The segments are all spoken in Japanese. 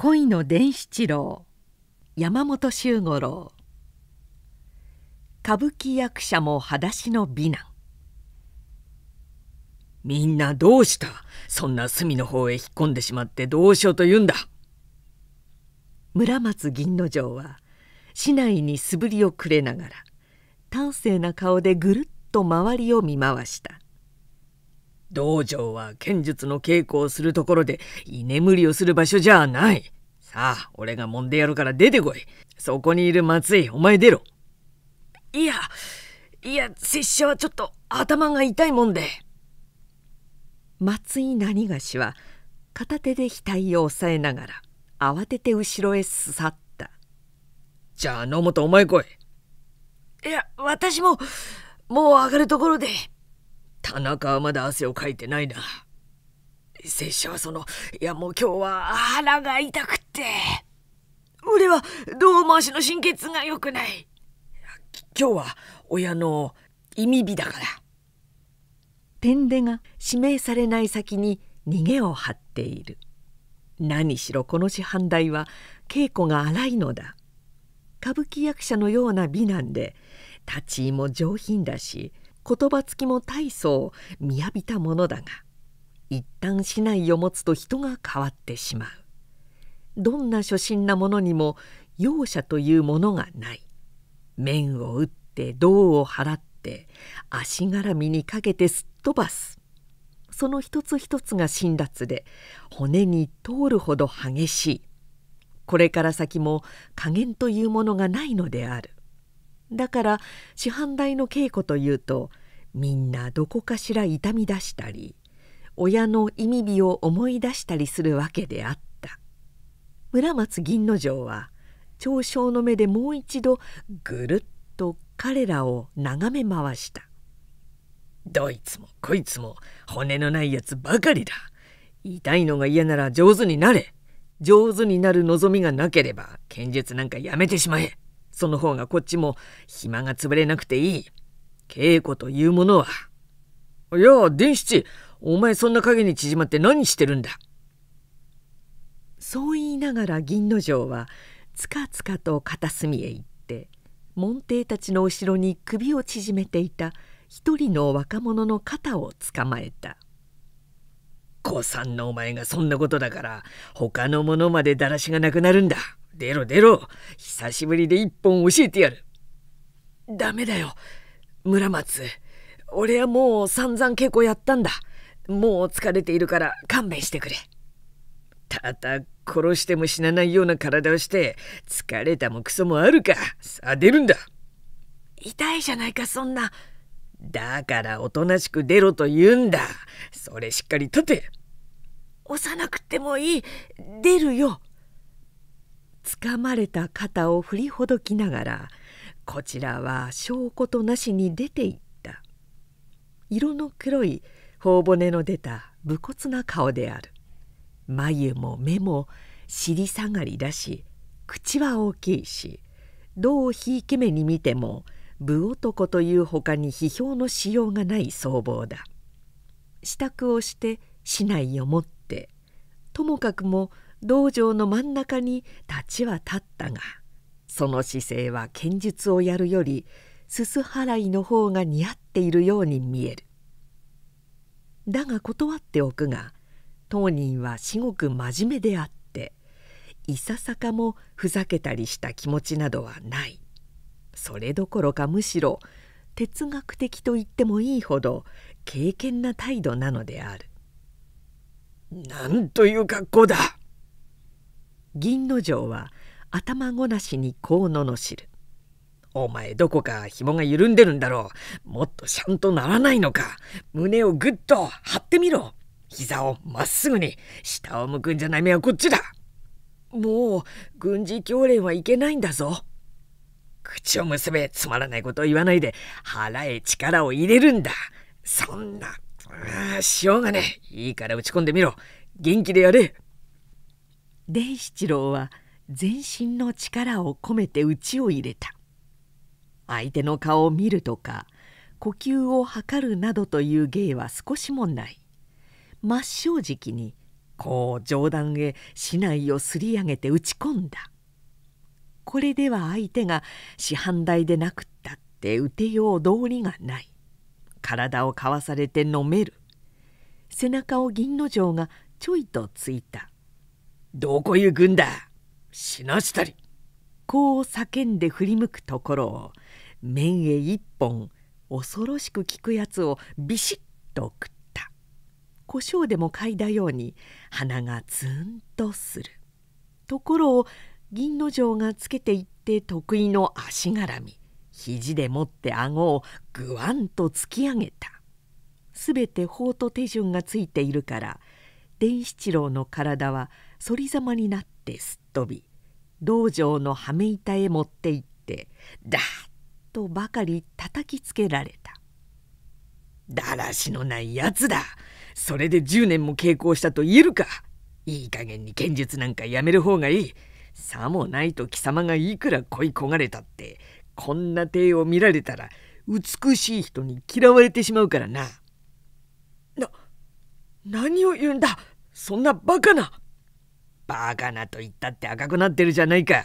恋の伝七郎山本周五郎歌舞伎役者も裸足の美男みんなどうしたそんな隅の方へ引っ込んでしまってどうしようと言うんだ村松銀之丞は市内に素振りをくれながら端正な顔でぐるっと周りを見回した道場は剣術の稽古をするところで居眠りをする場所じゃない。さあ、俺が揉んでやるから出てこい。そこにいる松井、お前出ろ。いや、いや、拙者はちょっと頭が痛いもんで。松井何がしは片手で額を押さえながら慌てて後ろへ去った。じゃあ野本お前来い。いや、私ももう上がるところで。田中はまだ汗をかいてないな拙者はそのいやもう今日は腹が痛くって俺は胴回しの神経痛が良くない今日は親の意味日だから天出が指名されない先に逃げを張っている何しろこの師範代は稽古が荒いのだ歌舞伎役者のような美男で立ち居も上品だし言葉つきも大層見やびたものだが一旦市内を持つと人が変わってしまうどんな初心なものにも容赦というものがない面を打って銅を払って足がらみにかけてすっ飛ばすその一つ一つが辛辣で骨に通るほど激しいこれから先も加減というものがないのであるだから師範代の稽古というとみんなどこかしら痛み出したり親の意味日を思い出したりするわけであった村松銀之丞は長笑の目でもう一度ぐるっと彼らを眺め回したどいつもこいつも骨のないやつばかりだ痛いのが嫌なら上手になれ上手になる望みがなければ剣術なんかやめてしまえその方がこっちも暇が潰れなくていい稽古というものは。いや、伝七、お前そんな影に縮まって何してるんだ。そう言いながら銀之丞はつかつかと片隅へ行って門弟たちの後ろに首を縮めていた一人の若者の肩を捕まえた「子さんのお前がそんなことだから他のものまでだらしがなくなるんだ出ろ出ろ久しぶりで一本教えてやる」「ダメだよ村松俺はもう散々稽古やったんだもう疲れているから勘弁してくれただ殺しても死なないような体をして疲れたもクソもあるかさあ出るんだ痛いじゃないかそんなだからおとなしく出ろと言うんだそれしっかり立て押さなくてもいい出るよ掴まれた肩を振りほどきながらこちらは証拠となしに出ていった色の黒い頬骨の出た武骨な顔である眉も目も尻下がりだし口は大きいしどうひいき目に見ても武男というほかに批評のしようがない僧帽だ支度をして市内を持ってともかくも道場の真ん中に立ちは立ったがその姿勢は剣術をやるよりすす払いの方が似合っているように見えるだが断っておくが当人は至極真面目であっていささかもふざけたりした気持ちなどはないそれどころかむしろ哲学的と言ってもいいほど敬虔な態度なのであるなんという格好だ銀之丞は頭ごなしにこう罵る「お前どこか紐が緩んでるんだろうもっとちゃんとならないのか胸をぐっと張ってみろ膝をまっすぐに下を向くんじゃない目はこっちだもう軍事教練はいけないんだぞ」。口を結べつまらないことを言わないで腹へ力を入れるんだそんなあしょうがねいいから打ち込んでみろ元気でやれ伝七郎は全身の力を込めてちを入れた相手の顔を見るとか呼吸を測るなどという芸は少しもない真正直にこう上段へ竹刀をすり上げて打ち込んだこれでは相手が師範代でなくったって打てよう道理がない体をかわされて飲める背中を銀の丞がちょいとついた「どこ行くんだ!」しなしたり」こう叫んで振り向くところを面へ一本恐ろしく効くやつをビシッと食った胡椒でも嗅いだように鼻がツンとするところを銀の錠がつけていって得意の足絡み肘で持って顎をぐわんと突き上げたすべて法と手順がついているから伝七郎の体は反りざまになってすっび道場の羽目板へ持って行ってダッとばかり叩きつけられた「だらしのないやつだそれで10年も稽古したと言えるかいい加減に剣術なんかやめる方がいいさもないと貴様がいくら恋焦がれたってこんな手を見られたら美しい人に嫌われてしまうからな」。な何を言うんだそんなバカなバカなと言ったって赤くなってるじゃないか。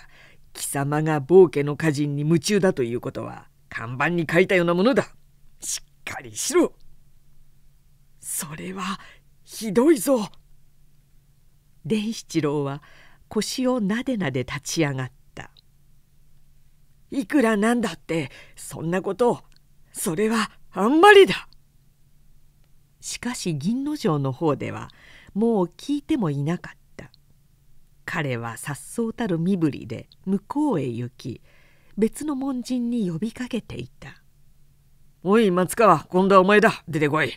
貴様が暴家の家人に夢中だということは看板に書いたようなものだ。しっかりしろ。それはひどいぞ。伝七郎は腰をなでなで立ち上がった。いくらなんだってそんなことそれはあんまりだ。しかし銀之丞の方ではもう聞いてもいなかった。彼は颯爽たる身振りで向こうへ行き別の門人に呼びかけていた「おい松川今度はお前だ出てこい」。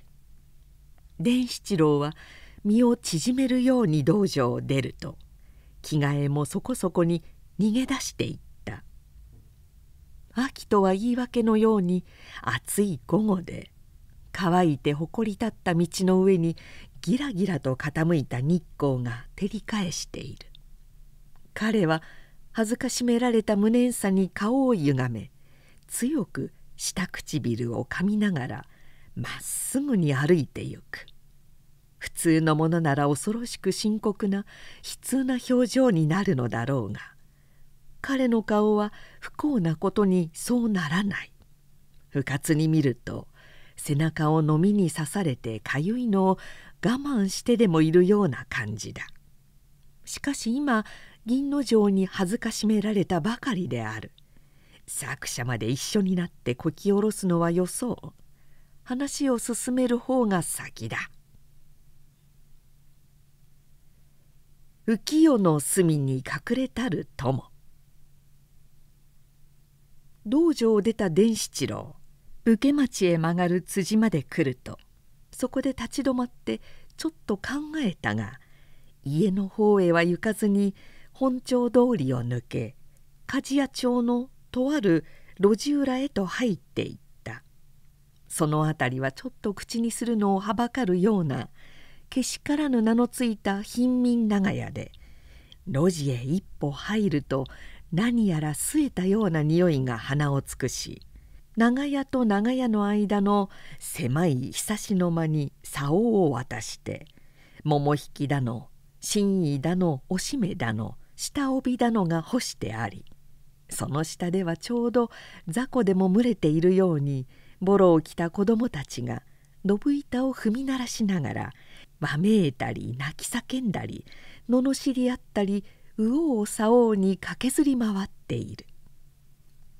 伝七郎は身を縮めるように道場を出ると着替えもそこそこに逃げ出していった秋とは言い訳のように暑い午後で乾いて誇り立った道の上にギラギラと傾いた日光が照り返している彼は恥ずかしめられた無念さに顔をゆがめ強く下唇を噛みながらまっすぐに歩いてゆく普通のものなら恐ろしく深刻な悲痛な表情になるのだろうが彼の顔は不幸なことにそうならない不活に見ると背中をのみに刺されてかゆいのを我慢してでもいるような感じだしかし今銀之丞に恥ずかしめられたばかりである作者まで一緒になってこき下ろすのはよそう話を進める方が先だ浮世の隅に隠れたる友道場を出た伝七郎受町へ曲がる辻まで来るとそこで立ち止まってちょっと考えたが家の方へは行かずに本町通りを抜け鍛冶屋町のとある路地裏へと入っていったその辺りはちょっと口にするのをはばかるようなけしからぬ名のついた貧民長屋で路地へ一歩入ると何やら据えたような匂いが鼻をつくし長屋と長屋の間の狭いひさしの間に竿を渡して桃引きだの真意だのおしめだの下帯だのが干してありその下ではちょうど雑魚でも群れているようにボロを着た子供たちがドぶ板を踏み鳴らしながらわめいたり泣き叫んだり罵り合ったり右往左往に駆けずり回っている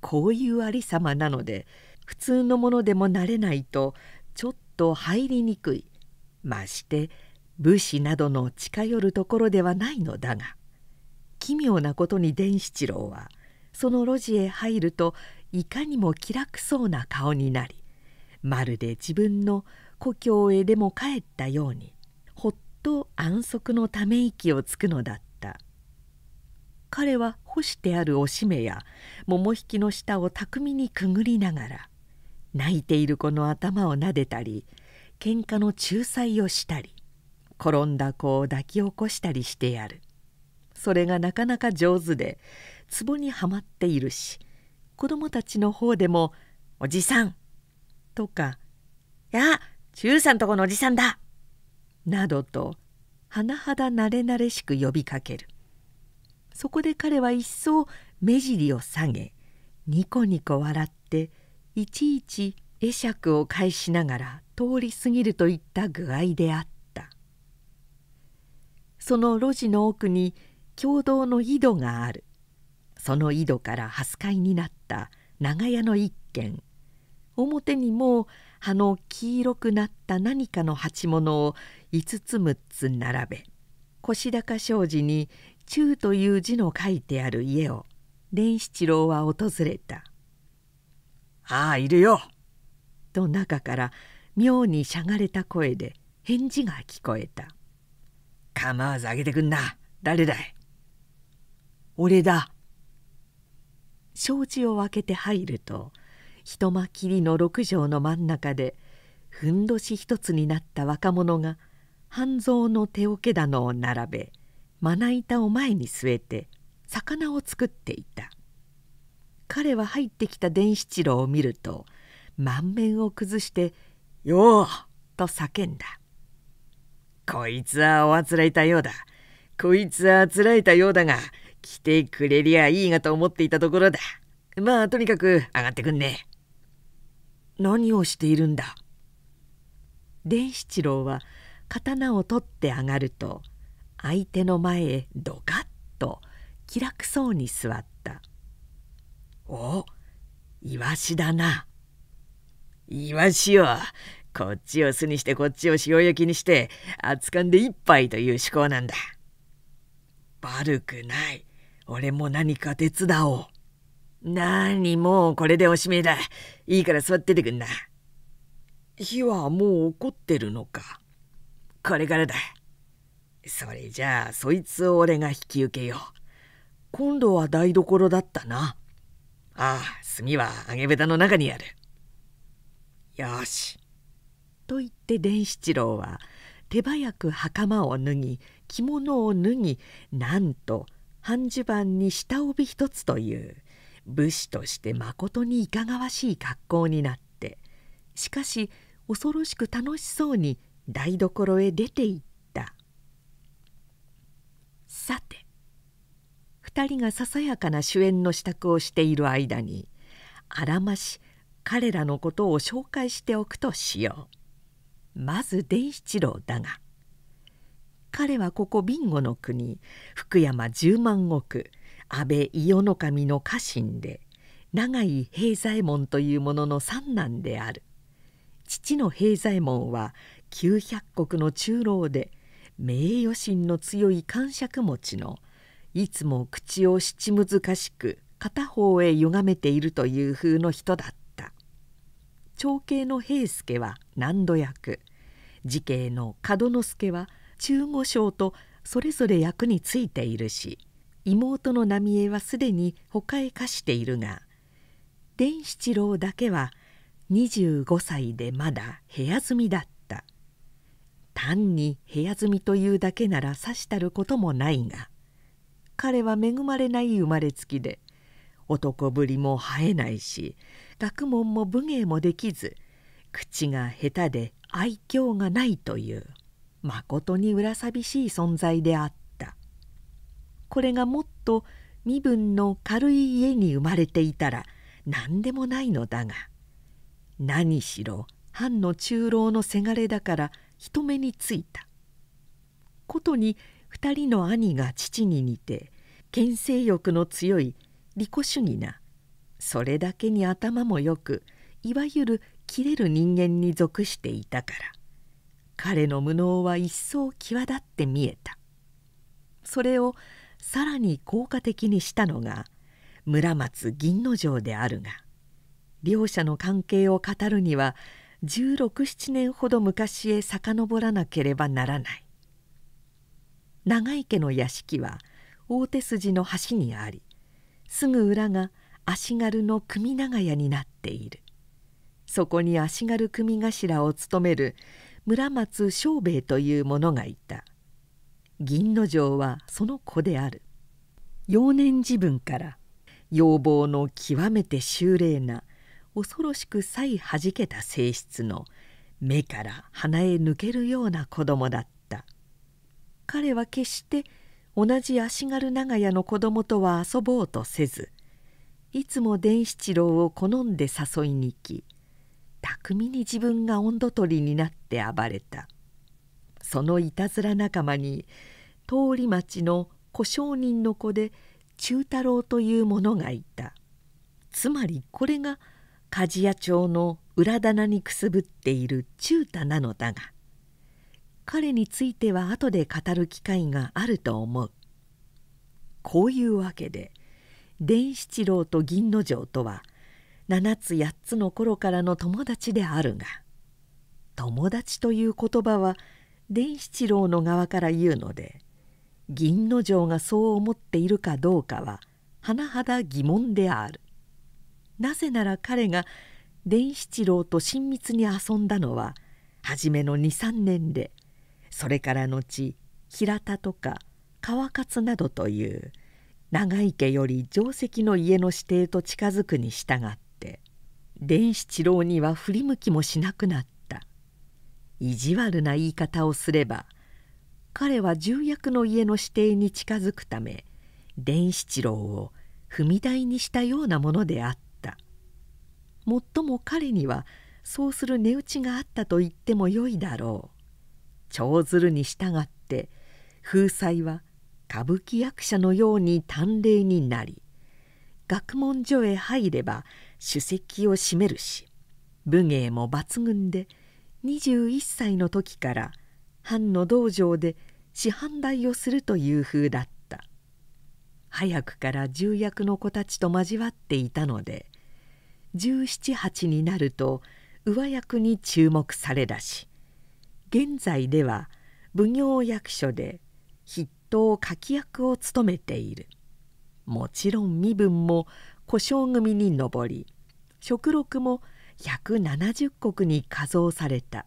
こういうありさまなので普通のものでもなれないとちょっと入りにくいまして武士などの近寄るところではないのだが奇妙なことに伝七郎はその路地へ入るといかにも気楽そうな顔になりまるで自分の故郷へでも帰ったようにほっと安息のため息をつくのだった彼は干してあるおしめや桃引きの下を巧みにくぐりながら泣いている子の頭をなでたり喧嘩の仲裁をしたり転んだ子を抱き起こしたりしてやるそれがなかなか上手で壺にはまっているし子供たちの方でも「おじさん」とか「や中さんとこのおじさんだ」などと甚だなれなれしく呼びかけるそこで彼は一層目尻を下げニコニコ笑っていちいち会釈を返しながら通り過ぎるといった具合であったその路地の奥に共同の井戸があるその井戸から蓮会になった長屋の一軒表にも葉の黄色くなった何かの鉢物を5つ6つ並べ腰高障子に「中」という字の書いてある家を伝七郎は訪れた「ああいるよ」と中から妙にしゃがれた声で返事が聞こえた「構わずあげてくんな誰だい」俺だ」障子を開けて入ると一間きりの六畳の真ん中でふんどし一つになった若者が半蔵の手桶棚を並べまな板を前に据えて魚を作っていた彼は入ってきた伝七郎を見ると満面を崩して「よう!」と叫んだ「こいつはおあつらえたようだこいつはあつらえたようだが来てくれりゃいいがと思っていたところだ。まあとにかく上がってくんね。何をしているんだ伝七郎は刀を取って上がると相手の前へドカッと気楽そうに座った。おイワシだな。イワシよこっちを巣にしてこっちを塩焼きにして熱んで一杯という趣向なんだ。悪くない。俺も何か手伝おう。何もうこれでおしめだ。いいから座っててくんな。火はもう怒ってるのか。これからだ。それじゃあそいつを俺が引き受けよう。今度は台所だったな。ああ、炭は揚げ豚の中にある。よし。と言って伝七郎は手早く袴を脱ぎ着物を脱ぎなんと半襦袢に下帯一つという武士としてまことにいかがわしい格好になってしかし恐ろしく楽しそうに台所へ出ていったさて2人がささやかな主演の支度をしている間にあらまし彼らのことを紹介しておくとしようまず伝七郎だが彼はここビンゴの国福山十万石安倍伊予守の家臣で永井平左衛門という者の三男である父の平左衛門は九百石の中老で名誉心の強い感触持ちのいつも口を七難しく片方へ歪めているという風の人だった長兄の平助は難度役次兄の門之助は中五章とそれぞれ役についているし妹の浪江はすでに他へ課しているが伝七郎だけは25歳でまだ部屋住みだった単に部屋住みというだけならさしたることもないが彼は恵まれない生まれつきで男ぶりも生えないし学問も武芸もできず口が下手で愛嬌がないというまことに裏寂しい存在であったこれがもっと身分の軽い家に生まれていたら何でもないのだが何しろ藩の中老のせがれだから人目についたことに2人の兄が父に似て牽制欲の強い利己主義なそれだけに頭もよくいわゆる切れる人間に属していたから彼の無能は一層際立って見えたそれをさらに効果的にしたのが村松銀之丞であるが両者の関係を語るには1 6七7年ほど昔へ遡らなければならない長井家の屋敷は大手筋の橋にありすぐ裏が足軽の組長屋になっているそこに足軽組頭を務める村松正兵衛という者がいた銀之丞はその子である幼年時分から要望の極めて秀麗な恐ろしくさえはじけた性質の目から鼻へ抜けるような子供だった彼は決して同じ足軽長屋の子供とは遊ぼうとせずいつも伝七郎を好んで誘いに行き巧みに自分が温度取りになって暴れたそのいたずら仲間に通り町の小商人の子で忠太郎という者がいたつまりこれが鍛冶屋町の裏棚にくすぶっている忠太なのだが彼については後で語る機会があると思うこういうわけで伝七郎と銀之丞とは「7つ8つの頃からの友達であるが友達という言葉は伝七郎の側から言うので銀之丞がそう思っているかどうかは甚だ疑問である。なぜなら彼が伝七郎と親密に遊んだのは初めの23年でそれから後平田とか川勝などという長井家より定石の家の指定と近づくに従った。伝七郎には振り向きもしなくなった意地悪な言い方をすれば彼は重役の家の指定に近づくため伝七郎を踏み台にしたようなものであったもっとも彼にはそうする値打ちがあったと言ってもよいだろう長ずるに従って風斎は歌舞伎役者のように短麗になり学問所へ入れば首席を占めるし武芸も抜群で21歳の時から藩の道場で師範代をするという風だった早くから重役の子たちと交わっていたので178になると上役に注目されだし現在では奉行役所で筆頭書き役を務めているもちろん身分も小姓組に上り食録も170石に加増された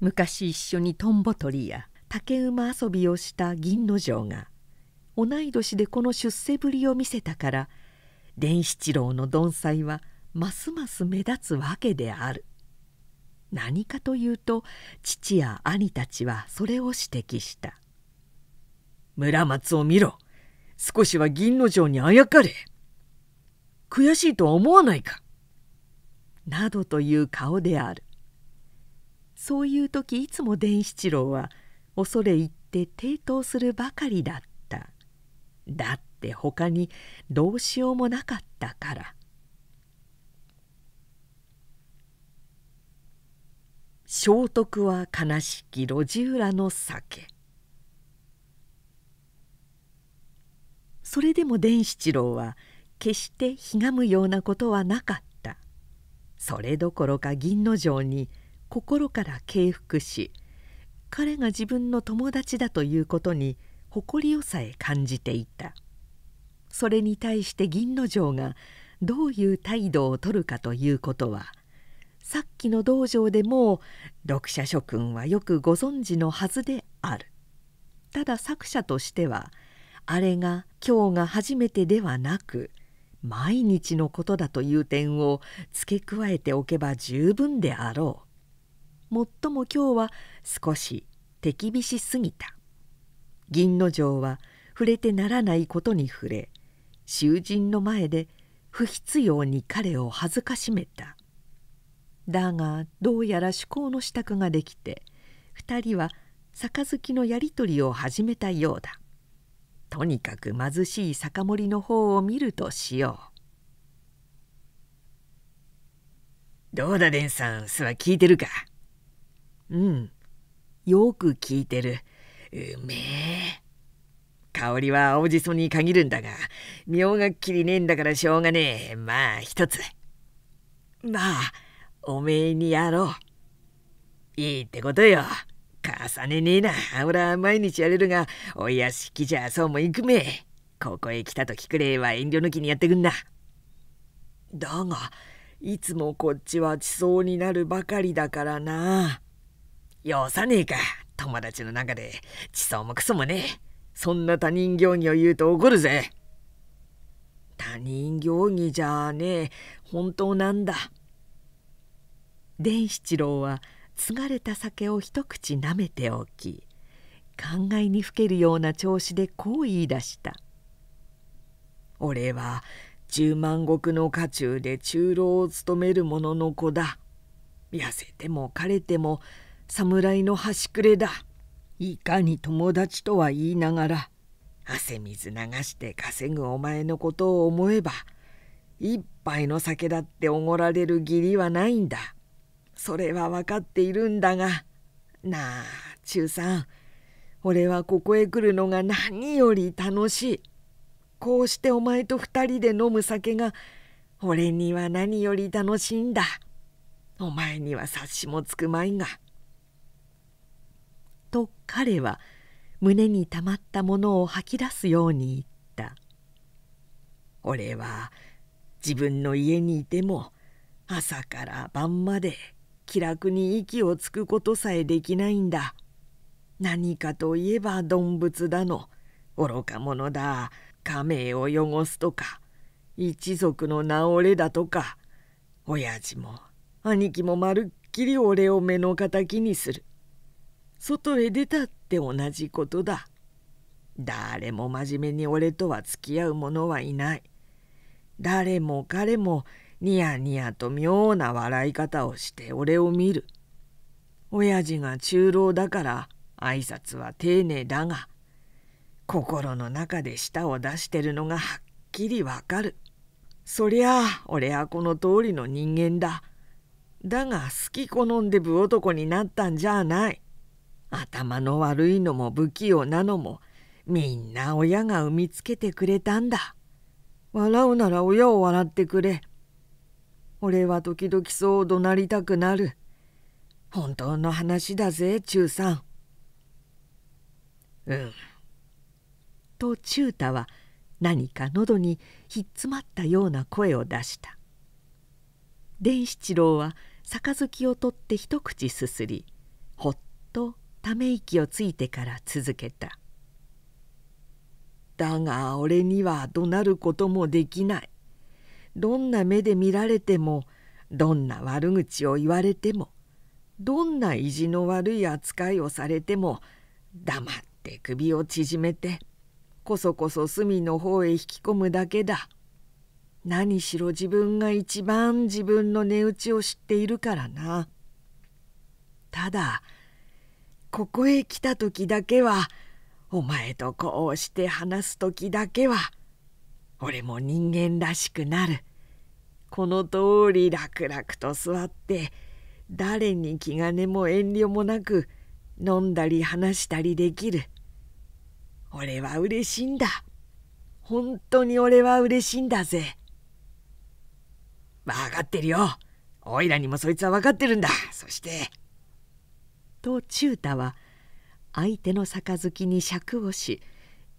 昔一緒にトンボ取りや竹馬遊びをした銀之丞が同い年でこの出世ぶりを見せたから伝七郎の鈍斎はますます目立つわけである何かというと父や兄たちはそれを指摘した「村松を見ろ少しは銀之丞にあやかれ」。悔しいと思わないか」などという顔であるそういう時いつも伝七郎は恐れ入って抵当するばかりだっただって他にどうしようもなかったから聖徳は悲しき路地裏の酒それでも伝七郎は決してひがむようなことはなかったそれどころか銀之丞に心から敬服し彼が自分の友達だということに誇りをさえ感じていたそれに対して銀之丞がどういう態度をとるかということはさっきの道場でも読者諸君はよくご存知のはずであるただ作者としてはあれが今日が初めてではなく「毎日のことだという点を付け加えておけば十分であろう。もっとも今日は少し手厳しすぎた。銀之丞は触れてならないことに触れ囚人の前で不必要に彼を恥ずかしめただがどうやら趣向の支度ができて2人は杯のやり取りを始めたようだとにかく貧しい酒盛りの方を見るとしよう。どうだ伝さんすは聞いてるかうんよく聞いてるうめえ香りは青じそに限るんだがみょうがっきりねえんだからしょうがねえまあ一つまあおめえにやろういいってことよ重ねねえな俺は毎日やれるがお屋敷じゃそうもいくめここへ来た時くれは遠慮抜きにやってくんなだがいつもこっちは地層になるばかりだからなよさねえか友達の中で地層もクソもねえそんな他人行儀を言うと怒るぜ他人行儀じゃねえ本当なんだ伝七郎は「継がれた酒を一口舐めておき考えにふけるような調子でこう言い出した「俺は十万石の家中で中老を務める者の子だ痩せても枯れても侍の端くれだいかに友達とは言いながら汗水流して稼ぐお前のことを思えば一杯の酒だっておごられる義理はないんだ」。それは分かっているんだがなあ中さん俺はここへ来るのが何より楽しいこうしてお前と2人で飲む酒が俺には何より楽しいんだお前には察しもつくまいが。と彼は胸にたまったものを吐き出すように言った「俺は自分の家にいても朝から晩まで気楽に息をつくことさえできないんだ何かといえば動物だの愚か者だ家名を汚すとか一族の名折れだとか親父も兄貴もまるっきり俺を目の敵にする外へ出たって同じことだ誰も真面目に俺とは付き合う者はいない誰も彼もニヤニヤと妙な笑い方をして俺を見る。親父が中老だから挨拶は丁寧だが、心の中で舌を出してるのがはっきりわかる。そりゃあ、俺はこの通りの人間だ。だが好き好んで武男になったんじゃない。頭の悪いのも不器用なのも、みんな親が産みつけてくれたんだ。笑うなら親を笑ってくれ。俺は時々そう怒鳴りたくなる本当の話だぜ中さんうんと中太は何か喉にひっつまったような声を出した伝七郎は杯を取って一口すすりほっとため息をついてから続けた「だが俺には怒鳴ることもできないどんな目で見られてもどんな悪口を言われてもどんな意地の悪い扱いをされても黙って首を縮めてこそこそ隅の方へ引き込むだけだ何しろ自分が一番自分の値打ちを知っているからなただここへ来た時だけはお前とこうして話す時だけは俺も人間らしくなるこの通り楽々と座って誰に気兼ねも遠慮もなく飲んだり話したりできる俺は嬉しいんだ本当に俺は嬉しいんだぜ分かってるよおいらにもそいつは分かってるんだそして」と中太は相手の杯に尺をし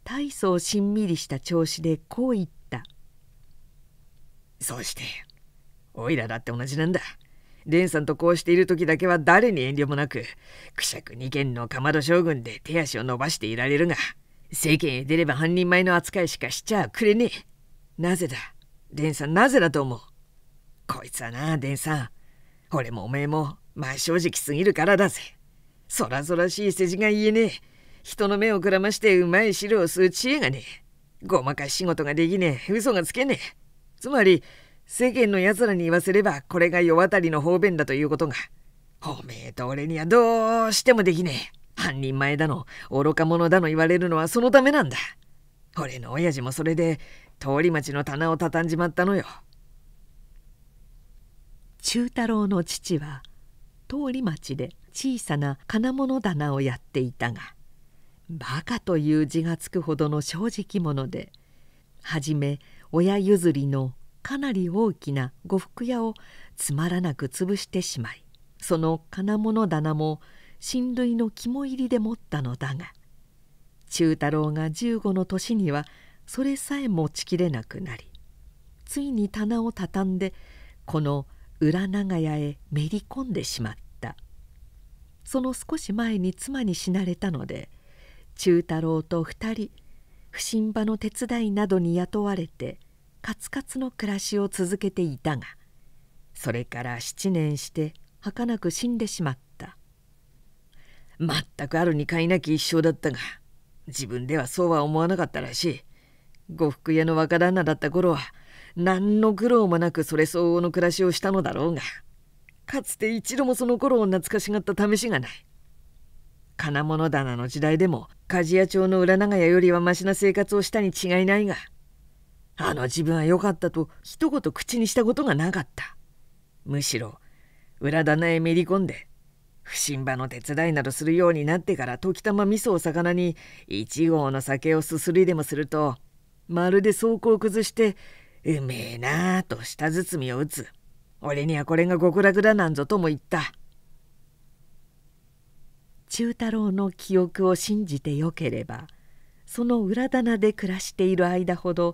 大層しんみりした調子でこう言った「そうしておいらだって同じなんだ。ンさんとこうしている時だけは誰に遠慮もなくくしゃく二軒のかまど将軍で手足を伸ばしていられるが世間へ出れば半人前の扱いしかしちゃくれねえ。なぜだデンさんなぜだと思うこいつはなンさん俺もおめえもまあ正直すぎるからだぜ。そらそらしい世辞が言えねえ人の目をくらましてうまい汁を吸う知恵がねごまかし仕事ができねえ嘘がつけねえつまり世間のやつらに言わせればこれが世渡りの方便だということがおめえと俺にはどうしてもできねえ半人前だの愚か者だの言われるのはそのためなんだ俺の親父もそれで通り町の棚を畳んじまったのよ中太郎の父は通り町で小さな金物棚をやっていたがバカという字がつくほどの正直者ではじめ親譲りのかなり大きな呉服屋をつまらなく潰してしまいその金物棚も親類の肝入りで持ったのだが忠太郎が15の年にはそれさえ持ちきれなくなりついに棚を畳んでこの裏長屋へめり込んでしまったその少し前に妻に死なれたので忠太郎と2人不審場の手伝いなどに雇われてカツカツの暮らしを続けていたがそれから7年して儚く死んでしまった全くあるにかいなき一生だったが自分ではそうは思わなかったらしい呉服屋の若旦那だった頃は何の苦労もなくそれ相応の暮らしをしたのだろうがかつて一度もその頃を懐かしがった試しがない金物棚の時代でも鍛冶屋町の裏長屋よりはましな生活をしたに違いないがあの自分は良かったと一言口にしたことがなかったむしろ裏棚へめり込んで不審場の手伝いなどするようになってから時たま味噌を魚に1合の酒をすすりでもするとまるで倉庫を崩して「うめえなあ」と舌包みを打つ俺にはこれが極楽だなんぞとも言った。忠太郎の記憶を信じてよければその裏棚で暮らしている間ほど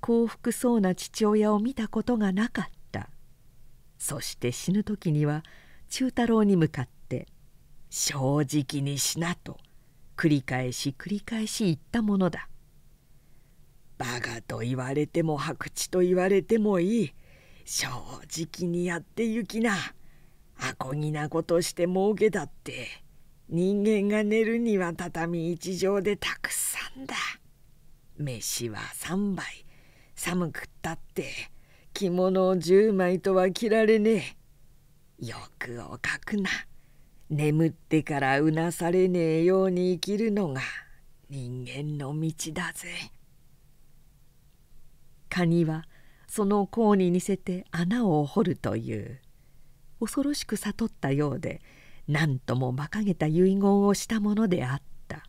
幸福そうな父親を見たことがなかったそして死ぬ時には忠太郎に向かって「正直にしな」と繰り返し繰り返し言ったものだ。バカと言われても白痴と言われてもいい正直にやってゆきなアコギなことして儲けたって人間が寝るには畳一畳でたくさんだ飯は3杯寒くったって着物を10枚とは着られねえよくをかくな眠ってからうなされねえように生きるのが人間の道だぜカニはその甲に似せて穴を掘るという恐ろしく悟ったようで何とも馬鹿げた遺言をしたものであった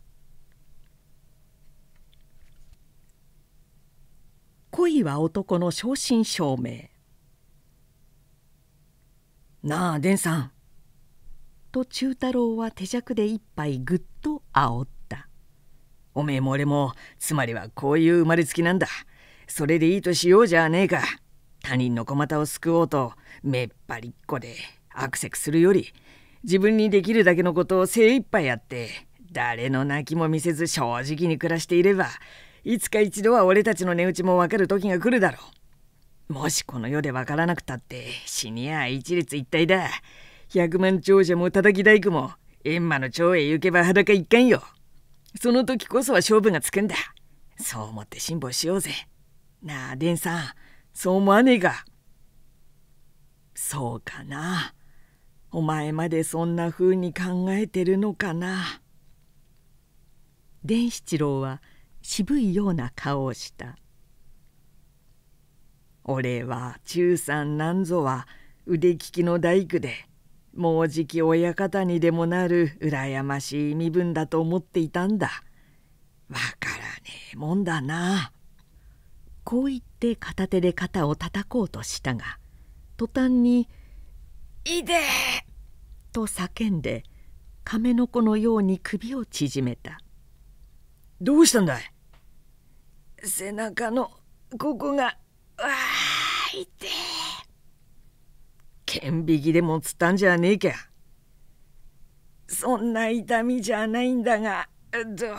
恋は男の正真正銘なあ伝さんと忠太郎は手酌で一杯ぐっと煽ったおめえも俺もつまりはこういう生まれつきなんだそれでいいとしようじゃねえか他人の小股を救おうとめっぱりっこでアクセクするより自分にできるだけのことを精一杯やって誰の泣きも見せず正直に暮らしていればいつか一度は俺たちの値打ちも分かる時が来るだろうもしこの世で分からなくたってシニア一律一体だ百万長者も叩き大工も閻魔の蝶へ行けば裸一貫よその時こそは勝負がつくんだそう思って辛抱しようぜなあンさんそう思わねえかそうかな。お前までそんなふうに考えてるのかな」。伝七郎は渋いような顔をした「俺は中さんなんぞは腕利きの大工でもうじき親方にでもなる羨ましい身分だと思っていたんだわからねえもんだな」。こう言って片手で肩を叩こうとしたが途端に「いでえ!」と叫んで亀の子のように首を縮めた「どうしたんだい?」背中のここが「わーいて顕微鏡でもつったんじゃねえかそんな痛みじゃないんだがどう?」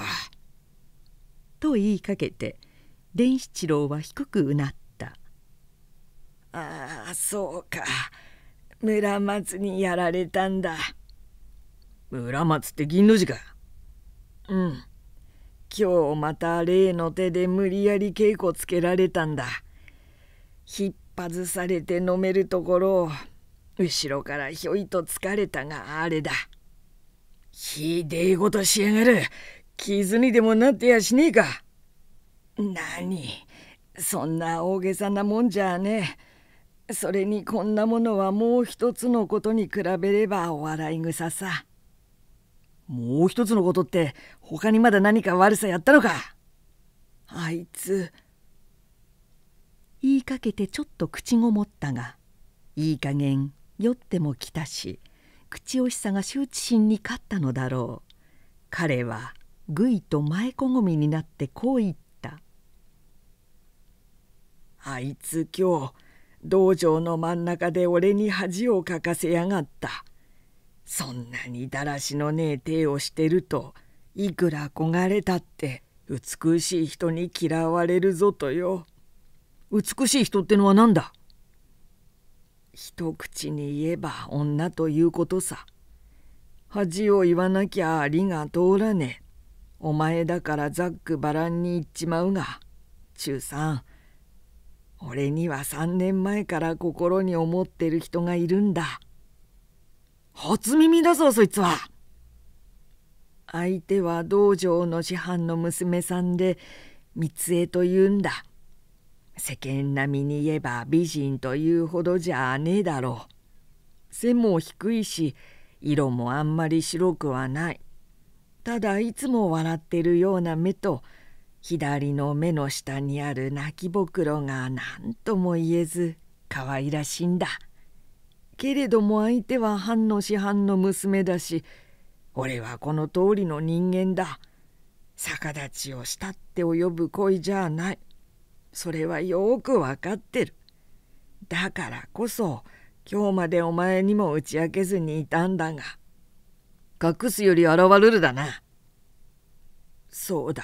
と言いかけて伝七郎は低くうなった「ああそうか。村松にやられたんだ村松って銀の字かうん今日また例の手で無理やり稽古つけられたんだ引っ外されて飲めるところを後ろからひょいと疲れたがあれだひでえことしやがる傷にでもなってやしねえか何そんな大げさなもんじゃねえそれにこんなものはもう一つのことに比べればお笑い草さもう一つのことって他にまだ何か悪さやったのかあいつ言いかけてちょっと口ごもったがいい加減酔っても来たし口惜しさが羞恥心に勝ったのだろう彼はぐいと前こごみになってこう言った「あいつ今日道場の真ん中で俺に恥をかかせやがった。そんなにだらしのねえ手をしてるといくら焦がれたって美しい人に嫌われるぞとよ。美しい人ってのは何だ一口に言えば女ということさ。恥を言わなきゃありが通らねえ。お前だからざっくばらんに言っちまうが、中さん。俺には3年前から心に思ってる人がいるんだ初耳だぞそいつは相手は道場の師範の娘さんで三江というんだ世間並みに言えば美人というほどじゃねえだろう背も低いし色もあんまり白くはないただいつも笑ってるような目と左の目の下にある泣きぼくろが何とも言えず可愛らしいんだけれども相手は藩の師範の娘だし俺はこの通りの人間だ逆立ちをしたって及ぶ恋じゃないそれはよくわかってるだからこそ今日までお前にも打ち明けずにいたんだが隠すより現れるだなそうだ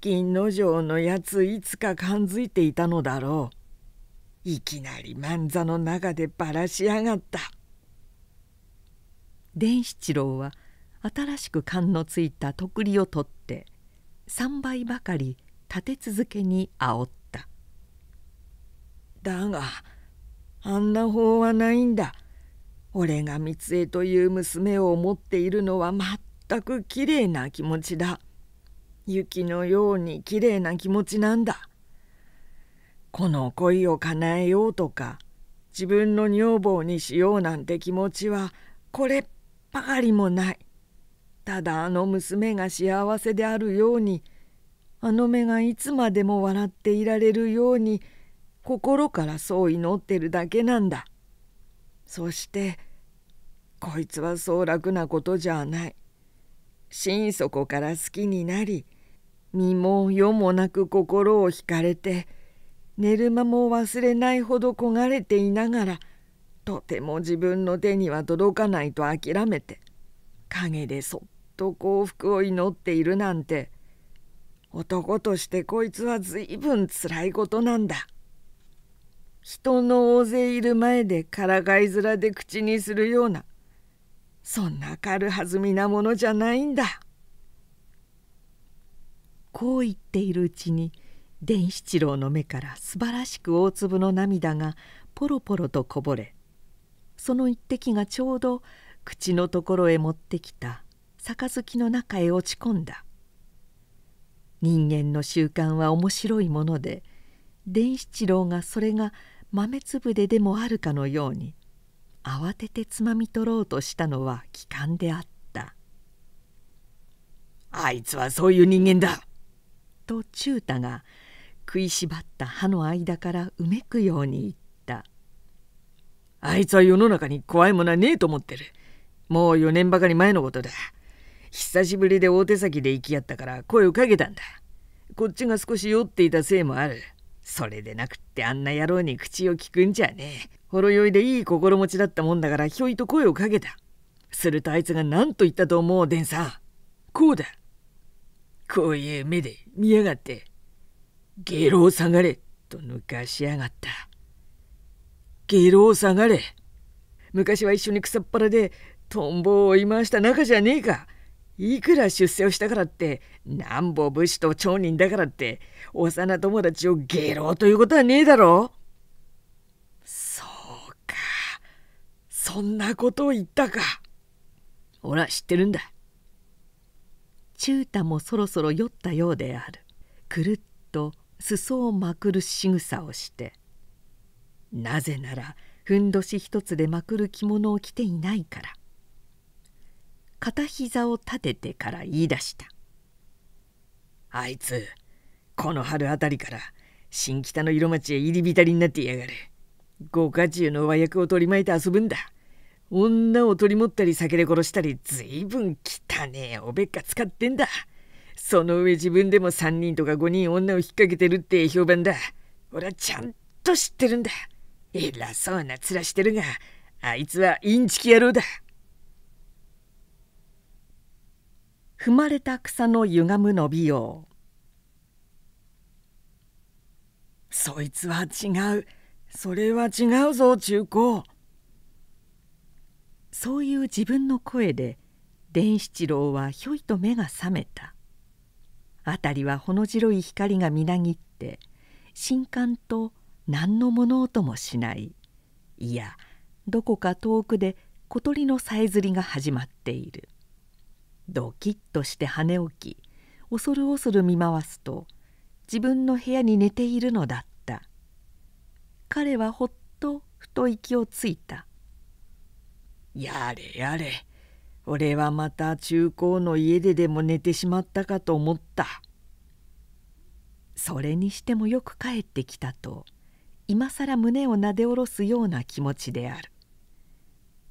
金之丞のやついつか感づいていたのだろういきなり万座の中でばらしやがった伝七郎は新しく勘のついた徳利を取って3倍ばかり立て続けに煽っただがあんな法はないんだ俺が三恵という娘を思っているのは全くきれいな気持ちだ雪のようにきれいな気持ちなんだこの恋を叶えようとか自分の女房にしようなんて気持ちはこれっぱかりもないただあの娘が幸せであるようにあの目がいつまでも笑っていられるように心からそう祈ってるだけなんだそしてこいつはそう楽なことじゃない心底から好きになり身も世もなく心を惹かれて寝る間も忘れないほど焦がれていながらとても自分の手には届かないと諦めて陰でそっと幸福を祈っているなんて男としてこいつは随分つらいことなんだ。人の大勢いる前でからかい面で口にするようなそんな軽はずみなものじゃないんだ。こう言っているうちに伝七郎の目から素晴らしく大粒の涙がポロポロとこぼれその一滴がちょうど口のところへ持ってきた杯の中へ落ち込んだ人間の習慣は面白いもので伝七郎がそれが豆粒ででもあるかのように慌ててつまみ取ろうとしたのは奇感であった「あいつはそういう人間だと忠太が食いしばった歯の間からうめくように言った「あいつは世の中に怖いものはねえと思ってるもう4年ばかり前のことだ久しぶりで大手先で行き合ったから声をかけたんだこっちが少し酔っていたせいもあるそれでなくってあんな野郎に口を利くんじゃねえほろ酔いでいい心持ちだったもんだからひょいと声をかけたするとあいつが何と言ったと思うでんさんこうだこういう目で見やがって下を下がれと抜かしやがった下を下がれ昔は一緒に草っ腹でトンボを追い回した仲じゃねえかいくら出世をしたからって南方武士と町人だからって幼友達を下ロということはねえだろそうかそんなことを言ったかほら知ってるんだ中太もそろそろ酔ったようであるくるっと裾をまくる仕草をして「なぜならふんどし一つでまくる着物を着ていないから」片膝を立ててから言い出した「あいつこの春あたりから新北の色町へ入り浸りになってやがる」。五家中の和訳を取り巻いて遊ぶんだ女を取り持ったり酒で殺したりずいぶん汚ねえおべっか使ってんだその上自分でも3人とか5人女を引っ掛けてるって評判だ俺はちゃんと知ってるんだ偉そうな面してるがあいつはインチキ野郎だ踏まれた草の歪む伸びようそいつは違うそれは違うぞ中高。そういう自分の声で伝七郎はひょいと目が覚めた辺りはほの白い光がみなぎって新刊と何の物音もしないいやどこか遠くで小鳥のさえずりが始まっているドキッとして跳ね起き恐る恐る見回すと自分の部屋に寝ているのだった彼はほっとふと息をついたやれやれ俺はまた中高の家ででも寝てしまったかと思ったそれにしてもよく帰ってきたと今ら胸をなで下ろすような気持ちである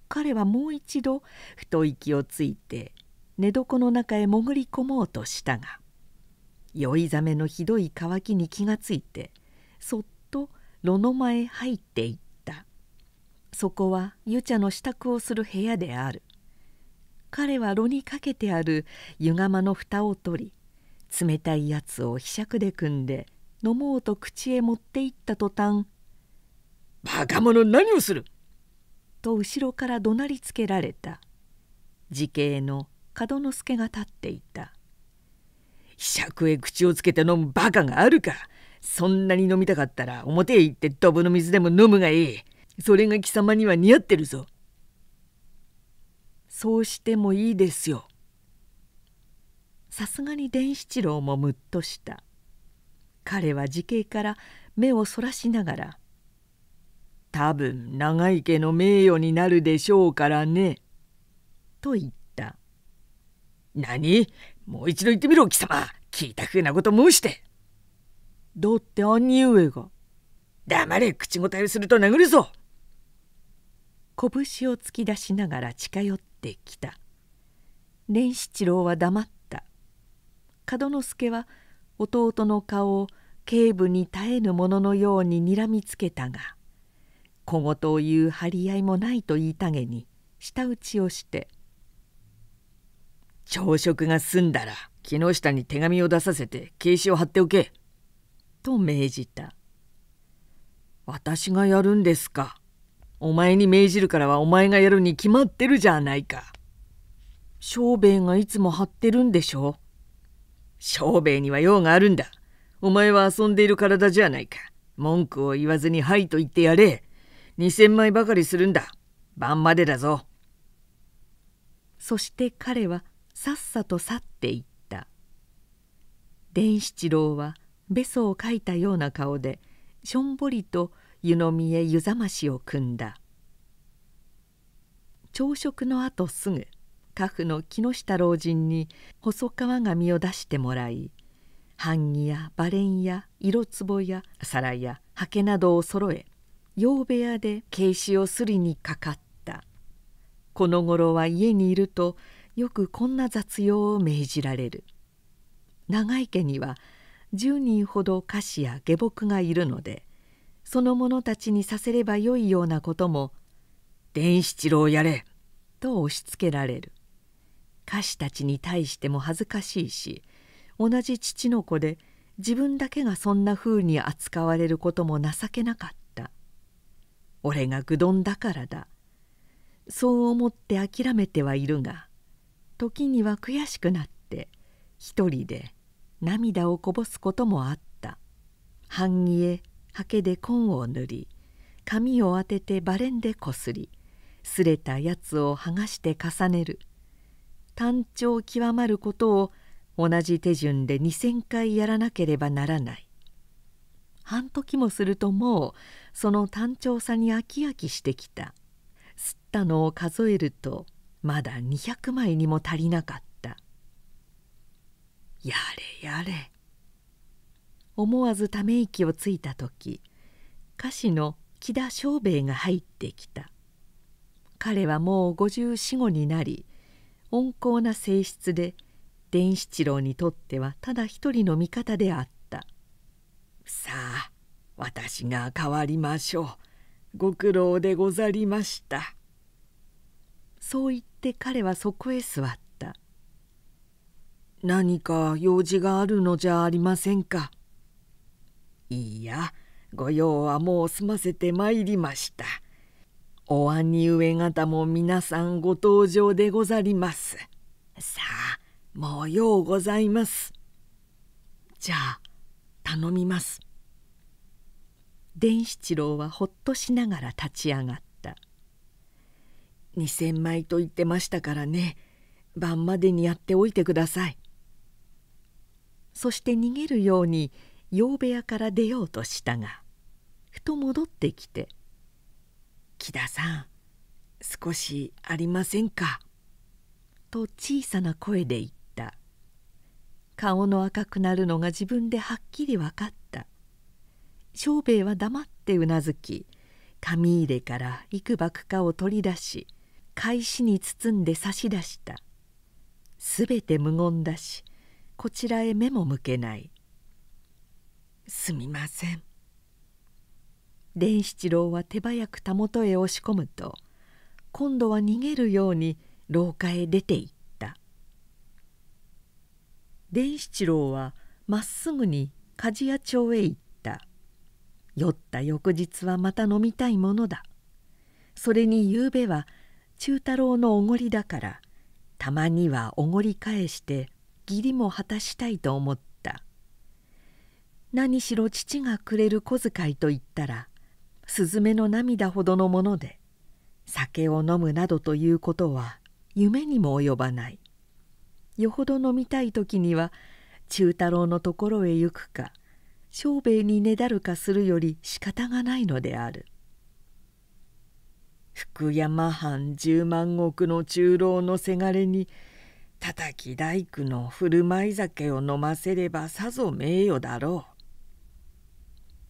彼はもう一度太息をついて寝床の中へ潜り込もうとしたが酔いざめのひどい渇きに気がついてそっと炉の前へ入っていった。そこは湯茶の支度をする部屋である彼は炉にかけてある湯釜の蓋を取り冷たいやつをひしゃくで組んで飲もうと口へ持っていった途端「バカ者何をする!」と後ろから怒鳴りつけられた時計の門之助が立っていた「ひしゃくへ口をつけて飲むバカがあるかそんなに飲みたかったら表へ行ってドブの水でも飲むがいいそれが貴様には似合ってるぞ。そうしてもいいですよ。さすがに伝七郎もムッとした。彼は時計から目をそらしながら「多分長い家の名誉になるでしょうからね」と言った「何もう一度言ってみろ貴様聞いたふうなこと申して」「だって兄上が」「黙れ口答えをすると殴るぞ」拳を突き出しながら近寄ってきた蓮七郎は黙った門之助は弟の顔を警部に耐えぬもののようににらみつけたが小言を言う張り合いもないと言いたげに舌打ちをして「朝食が済んだら木下に手紙を出させて警示を貼っておけ」と命じた「私がやるんですか」お前に命じるからはお前がやるに決まってるじゃないか。庄兵衛がいつも張ってるんでしょ庄兵衛には用があるんだ。お前は遊んでいる体じゃないか。文句を言わずにはいと言ってやれ。2000枚ばかりするんだ。晩までだぞ。そして彼はさっさと去っていった。伝七郎はべそをかいたような顔でしょんぼりと湯のみへ湯ざましを汲んだ朝食のあとすぐ家父の木下老人に細川紙を出してもらい版木やバレンや色壺や皿や刷毛などを揃え洋部屋で軽視をすりにかかったこの頃は家にいるとよくこんな雑用を命じられる長井家には10人ほど菓子や下僕がいるのでその者たちにさせればよいようなことも「伝七郎やれ!」と押し付けられる歌手たちに対しても恥ずかしいし同じ父の子で自分だけがそんなふうに扱われることも情けなかった俺が愚鈍だからだそう思って諦めてはいるが時には悔しくなって一人で涙をこぼすこともあった半へはで紺を塗り髪を当ててバレンでこすり擦れたやつを剥がして重ねる単調極まることを同じ手順で2,000回やらなければならない半時もするともうその単調さに飽き飽きしてきた吸ったのを数えるとまだ200枚にも足りなかった「やれやれ思わずため息をついた時歌手の木田庄兵衛が入ってきた彼はもう5四五になり温厚な性質で伝七郎にとってはただ一人の味方であった「さあ私が変わりましょうご苦労でござりました」そう言って彼はそこへ座った「何か用事があるのじゃありませんか」いいや御用はもう済ませてまいりましたお兄上方も皆さんご登場でござりますさあもうようございますじゃあ頼みます伝七郎はほっとしながら立ち上がった2,000枚と言ってましたからね晩までにやっておいてくださいそして逃げるように洋部屋から出ようとしたがふと戻ってきて「木田さん少しありませんか」と小さな声で言った顔の赤くなるのが自分ではっきり分かった庄兵衛は黙ってうなずき紙入れから幾ばくかを取り出し返しに包んで差し出したすべて無言だしこちらへ目も向けないすみません伝七郎は手早くたもとへ押し込むと今度は逃げるように廊下へ出ていった伝七郎はまっすぐに鍛冶屋町へ行った酔った翌日はまた飲みたいものだそれにゆうべは忠太郎のおごりだからたまにはおごり返して義理も果たしたいと思った何しろ父がくれる小遣いといったらスズメの涙ほどのもので酒を飲むなどということは夢にも及ばないよほど飲みたい時には忠太郎のところへ行くか庄兵衛にねだるかするより仕方がないのである福山藩十万石の中老のせがれに叩き大工の振る舞い酒を飲ませればさぞ名誉だろう。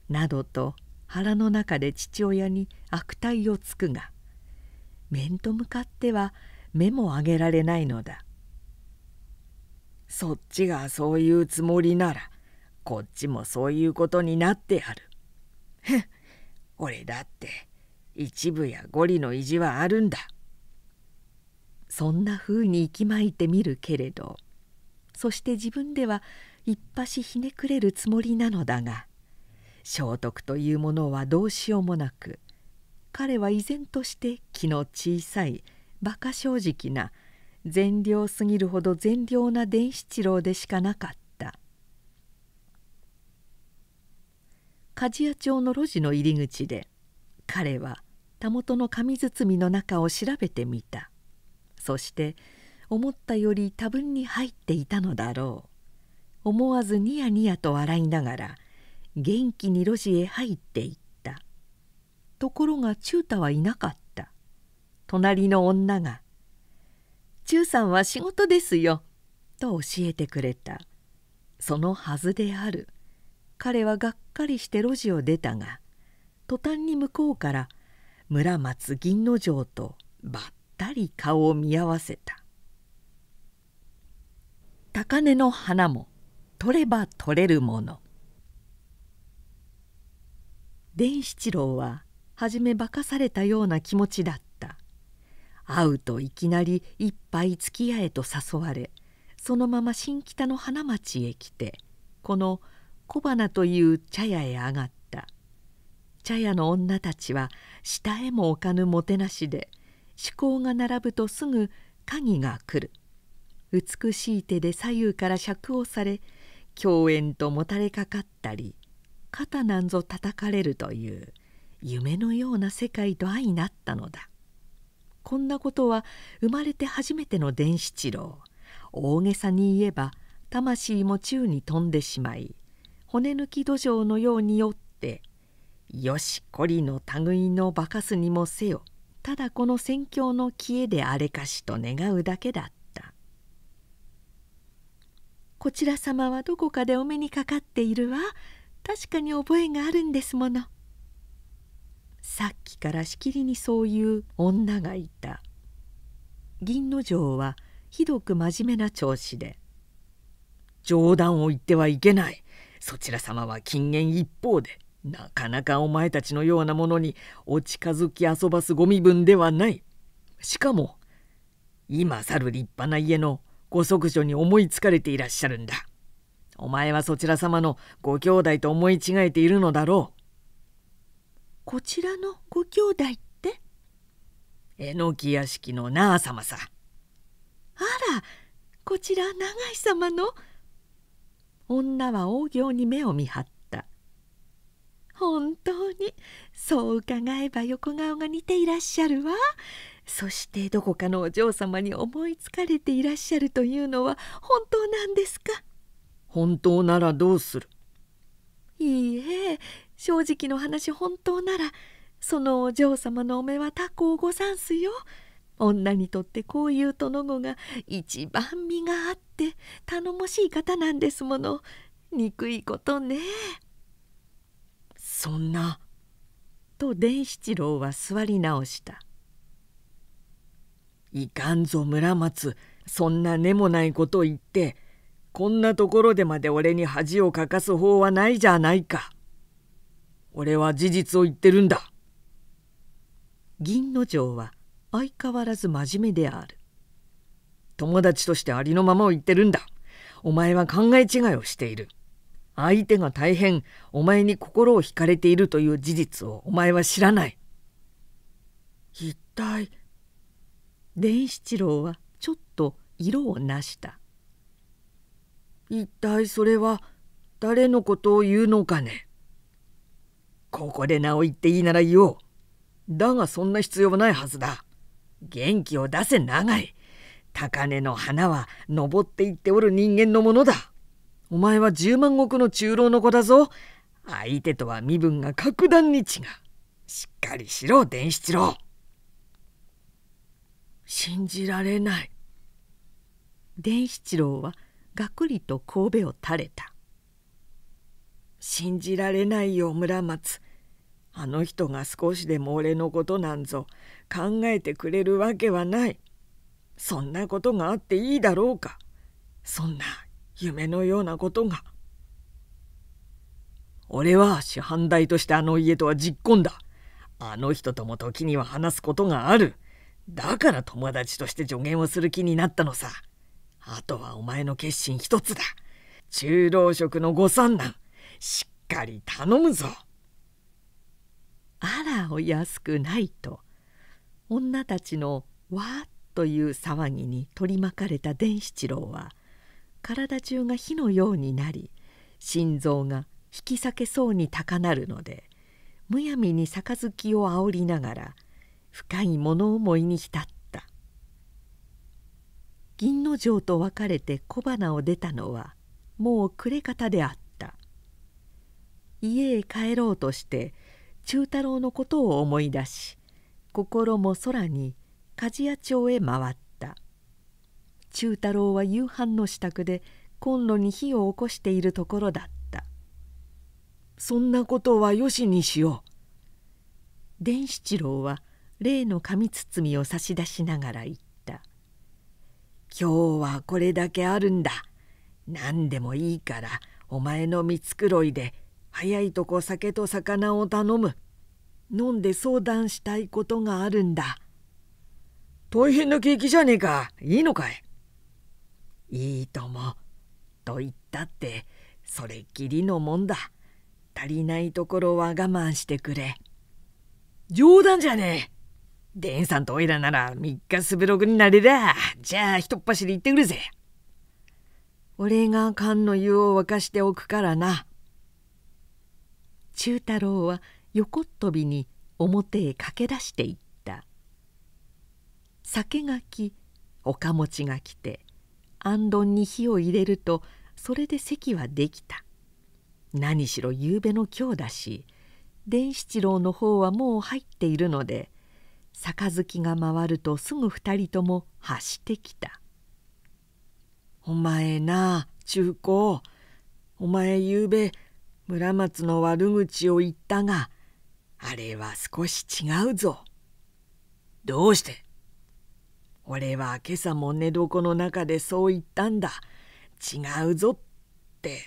などと腹の中で父親に悪態をつくが面と向かっては目も上げられないのだそっちがそういうつもりならこっちもそういうことになってやるふん俺だって一部やゴリの意地はあるんだそんなふうに息巻いてみるけれどそして自分では一発ひねくれるつもりなのだが聖徳というものはどうしようもなく彼は依然として気の小さい馬鹿正直な善良すぎるほど善良な伝七郎でしかなかった鍛冶屋町の路地の入り口で彼はたもとの紙包みの中を調べてみたそして思ったより多分に入っていたのだろう思わずニヤニヤと笑いながら元気に路地へ入っていったところが忠太はいなかった隣の女が「忠さんは仕事ですよ」と教えてくれたそのはずである彼はがっかりして路地を出たが途端に向こうから村松銀之丞とばったり顔を見合わせた高根の花も取れば取れるもの伝七郎は初め化かされたような気持ちだった会うといきなり一杯付き合えと誘われそのまま新北の花町へ来てこの小花という茶屋へ上がった茶屋の女たちは下へも置かぬもてなしで思考が並ぶとすぐ鍵が来る美しい手で左右から尺をされ共演ともたれかかったり肩なんぞ叩かれるという夢のような世界と相なったのだこんなことは生まれて初めての伝七郎大げさに言えば魂も宙に飛んでしまい骨抜き土壌のようによって「よしこりの類のバカすにもせよ」ただこの戦況の消えであれかしと願うだけだった「こちら様はどこかでお目にかかっているわ確かに覚えがあるんですものさっきからしきりにそういう女がいた銀之丞はひどく真面目な調子で「冗談を言ってはいけないそちら様は禁言一方でなかなかお前たちのようなものにお近づき遊ばすご身分ではないしかも今去る立派な家のご息女に思いつかれていらっしゃるんだお前はそちら様のご兄弟と思い違えているのだろう。こちらのご兄弟ってえのき屋敷のなあ様さ。あら、こちら長井様の。女は大行に目を見張った。本当にそう伺えば横顔が似ていらっしゃるわ。そしてどこかのお嬢様に思いつかれていらっしゃるというのは本当なんですか本当ならどうするいいえ正直の話本当ならそのお嬢様のお目は他幸ござんすよ。女にとってこういう殿のが一番身があって頼もしい方なんですもの憎いことねそんなと伝七郎は座り直した「いかんぞ村松そんな根もないこと言ってこんなところでまで俺に恥をかかす方はないじゃないか。俺は事実を言ってるんだ。銀之丞は相変わらず真面目である。友達としてありのままを言ってるんだ。お前は考え違いをしている。相手が大変お前に心を惹かれているという事実をお前は知らない。一体伝七郎はちょっと色をなした。一体それは誰のことを言うのかねここで名を言っていいなら言おう。だがそんな必要はないはずだ。元気を出せ長い。高根の花は登っていっておる人間のものだ。お前は十万石の中老の子だぞ。相手とは身分が格段に違う。しっかりしろ、伝七郎。信じられない。伝七郎はがくりと神戸を垂れた「信じられないよ村松あの人が少しでも俺のことなんぞ考えてくれるわけはないそんなことがあっていいだろうかそんな夢のようなことが俺は師範代としてあの家とは実婚だあの人とも時には話すことがあるだから友達として助言をする気になったのさあとはお前の決心一つだ中老職のご三男しっかり頼むぞあらお安くないと女たちのわーっという騒ぎに取り巻かれた伝七郎は体中が火のようになり心臓が引き裂けそうに高鳴るのでむやみに杯をあおりながら深い物思いに浸った。銀之丞と別れて小花を出たのはもう暮れ方であった家へ帰ろうとして忠太郎のことを思い出し心も空に鍛冶屋町へ回った忠太郎は夕飯の支度でコンロに火を起こしているところだった「そんなことはよしにしよう」伝七郎は例の紙包みを差し出しながら言った。今日はこれだけあるんだ何でもいいからお前の三ついで早いとこ酒と魚を頼む飲んで相談したいことがあるんだ大変な景気じゃねえかいいのかいいいともと言ったってそれっきりのもんだ足りないところは我慢してくれ冗談じゃねえデンさんとおいらなら3日すべろくになれだ。じゃあ、ひとっ走り行ってくるぜ。俺が缶の湯を沸かしておくからな。忠太郎は横っ飛びに表へ駆け出していった酒がきおかもちが来て安どんに火を入れるとそれで席はできた何しろ夕べの今日だし伝七郎の方はもう入っているので杯が回るとすぐ二人とも走ってきた「お前な中高お前ゆうべ村松の悪口を言ったがあれは少し違うぞ」「どうして?」「俺は今朝も寝床の中でそう言ったんだ違うぞ」って